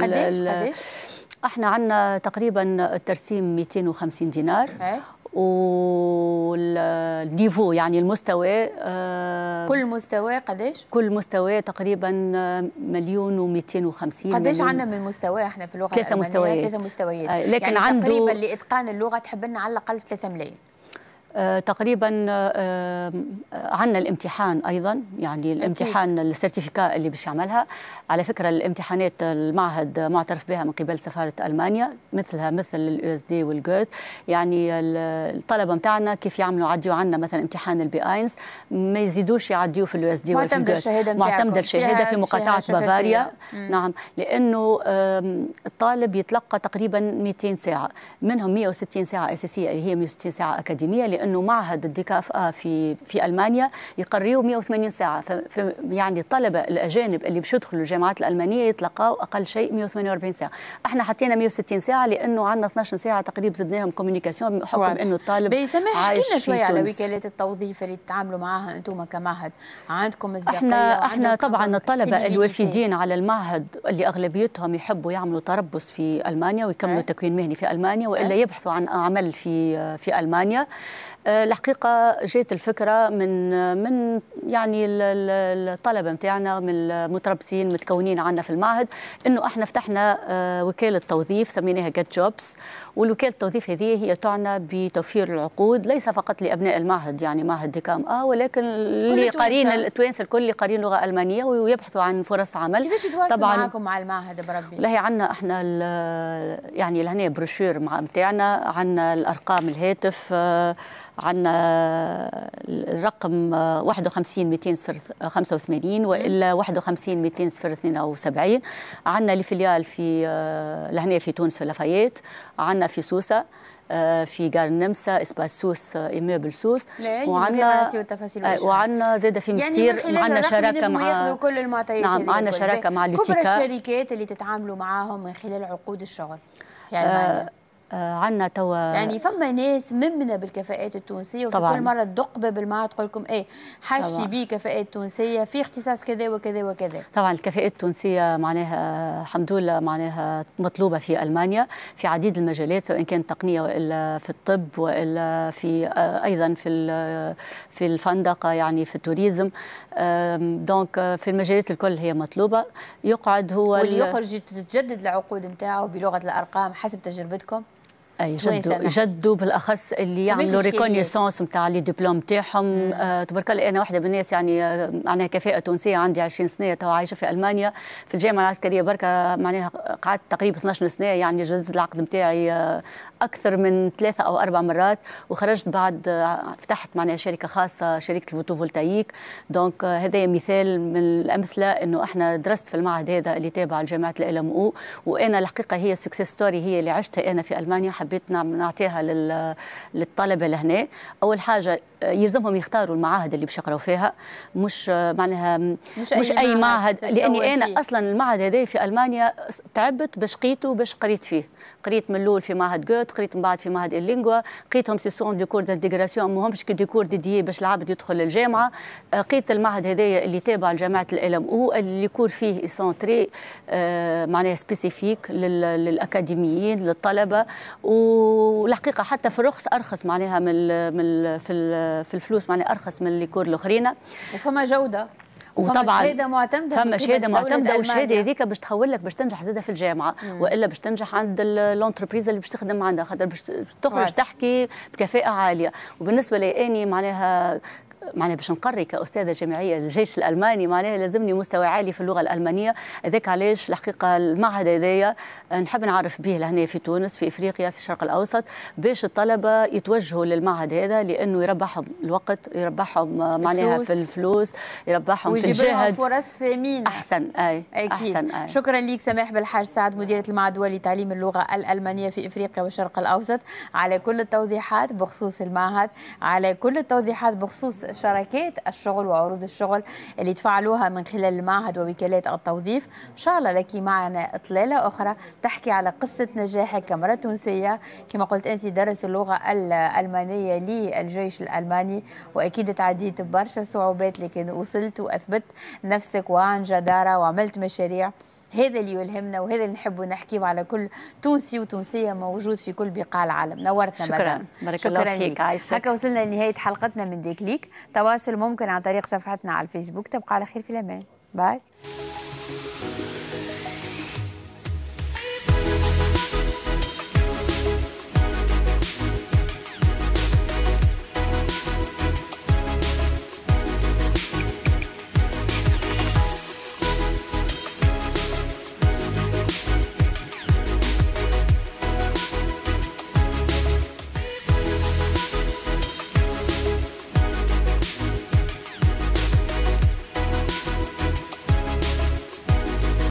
قديش قديش احنا عندنا تقريبا الترسيم 250 دينار والنيفو يعني المستوى آه، كل مستوى قديش؟ كل مستوى تقريبا آه، مليون و250 قديش عندنا من مستوى احنا في اللغه ثلاثة مستويات ثلاثة مستويات آه، لكن يعني عنده تقريبا لاتقان اللغه تحب لنا على الاقل 3 ملايين آه، تقريبا آه، آه، عندنا الامتحان ايضا يعني الامتحان السيرتيفيكا اللي باش يعملها على فكره الامتحانات المعهد معترف بها من قبل سفاره المانيا مثلها مثل اليو اس دي والجوث e يعني الطلبه نتاعنا كيف يعملوا عديوا عندنا مثلا امتحان البي اينز ما يزيدوش يعديوا في اليو اس دي e معتمد الشهاده معتمد الشهاده في مقاطعه بافاريا نعم لانه الطالب يتلقى تقريبا 200 ساعه منهم 160 ساعه اساسيه اللي هي 160 ساعه اكاديميه انه معهد الدي آه، في في المانيا يقريه 180 ساعه يعني الطلبه الاجانب اللي باش يدخلوا الجامعات الالمانيه يتلقاو اقل شيء 148 ساعه احنا حطينا 160 ساعه لانه عندنا 12 ساعه تقريبا زدناهم كوميونيكاسيون بحكم انه الطالب بيسمح احكي لنا شويه على وكالات التوظيف اللي تتعاملوا معاها انتم كمعهد عندكم مصداقيه احنا احنا طبعا الطلبه الوافدين على المعهد اللي اغلبيتهم يحبوا يعملوا تربص في المانيا ويكملوا أه؟ تكوين مهني في المانيا والا أه؟ يبحثوا عن عمل في في المانيا آه، الحقيقة جات الفكرة من من يعني الطلبة نتاعنا من المتربصين متكونين عندنا في المعهد انه احنا فتحنا آه، وكالة توظيف سميناها جت جوبس والوكالة التوظيف هذه هي تعنى بتوفير العقود ليس فقط لابناء المعهد يعني معهد ديكام اه ولكن اللي قارين التوانسه الكل اللي قارين لغة المانية ويبحثوا عن فرص عمل كيفاش طبعا معاكم مع المعهد بربي؟ والله عندنا احنا يعني لهنا بروشور نتاعنا عندنا الارقام الهاتف آه، عن آه، الرقم 51 آه، 285 والا 51 272 عندنا الفليال في آه، لهنا في تونس في لافايت عندنا في سوسه في جار النمسا اسباس سوس ايموبل سوس وعندنا وعندنا زاد في يعني مستير يعني عندنا شراكه مع كل المعطيات نعم عندنا شراكه مع كبرى الشركات اللي تتعاملوا معاهم من خلال عقود الشغل يعني آه، عنا توا يعني فما ناس ممنه بالكفاءات التونسيه وفي طبعاً. كل مره الدقبه بالماء تقول لكم ايه حاجتي بيه كفاءات تونسيه في اختصاص كذا وكذا وكذا طبعا الكفاءات التونسيه معناها الحمد لله معناها مطلوبه في المانيا في عديد المجالات سواء كانت تقنيه والا في الطب والا في آه، ايضا في في الفندقه يعني في التوريزم دونك آه، في المجالات الكل هي مطلوبه يقعد هو واللي يخرج تتجدد العقود نتاعو بلغه الارقام حسب تجربتكم اي جدو نعم. جدو بالاخص اللي يعملوا ريكونيسونس نتاع لي دبلوم تاعهم آه تبارك الله انا واحده من الناس يعني آه، معناها كفاءه تونسيه عندي 20 سنه تو عايشه في المانيا في الجامعه العسكريه بركه معناها قعدت تقريبا 12 سنه يعني جددت العقد نتاعي آه، اكثر من ثلاثه او اربع مرات وخرجت بعد فتحت معناها شركه خاصه شركه الفوتوفولتايك دونك هذا مثال من الامثله انه احنا درست في المعهد هذا اللي تابع لجامعه ال ام او وانا الحقيقه هي سكسيس ستوري هي اللي عشتها انا في المانيا حبيت نعم نعطيها للطلبه لهنا اول حاجه يلزمهم يختاروا المعاهد اللي باش يقراوا فيها مش معناها مش, مش اي, أي معهد لاني انا فيه. اصلا المعهد هذا في المانيا تعبت باش قيته باش قريت فيه قريت من الاول في معهد جوت قريت من بعد في معهد اللينغوا قيتهم سي سون دي كور دانتيغراسيون ماهمش ديكور ديدي باش العبد يدخل للجامعه آه، قيت المعهد هذايا اللي تابع لجامعه ال ام او اللي يكون فيه سونتري آه، معناها سبيسيفيك للاكاديميين للطلبه والحقيقه حتى في الرخص ارخص معناها من في الفلوس معناها ارخص من اللي كور الاخرين وفما جوده وطبعا شهاده معتمده فما شهاده معتمده والشهاده هذيك باش تخول لك باش تنجح زاده في الجامعه مم. والا باش تنجح عند لونتربريز اللي باش تخدم عندها خاطر باش تخرج تحكي بكفاءه عاليه وبالنسبه لي اني معناها معناها باش نقري كاستاذه جامعيه الجيش الالماني معناها لازمني مستوى عالي في اللغه الالمانيه هذاك علاش الحقيقه المعهد هذايا آه، نحب نعرف به لهنا في تونس في افريقيا في الشرق الاوسط باش الطلبه يتوجهوا للمعهد هذا لانه يربحهم الوقت يربحهم آه، معناها في الفلوس يربحهم في الجهد فرص ثمينه احسن اي اكيد أحسن أي. شكرا ليك سماح بالحاج سعد مديره المعهد لتعليم اللغه الالمانيه في افريقيا والشرق الاوسط على كل التوضيحات بخصوص المعهد على كل التوضيحات بخصوص شراكات الشغل وعروض الشغل اللي تفعلوها من خلال المعهد ووكالات التوظيف إن شاء الله لك معنا إطلالة أخرى تحكي على قصة نجاحك كامرأة تونسية كما قلت أنت درس اللغة الألمانية للجيش الألماني وأكيد تعديت برشا صعوبات لكن وصلت وأثبت نفسك وعن جدارة وعملت مشاريع هذا اللي يلهمنا وهذا اللي نحبوا نحكيه على كل تونسي وتونسية موجود في كل بقاع العالم نورتنا شكرا مدام. بارك شكرا الله فيك عايشة هكا وصلنا لنهاية حلقتنا من ديكليك تواصل ممكن عن طريق صفحتنا على الفيسبوك تبقى على خير في الأمان باي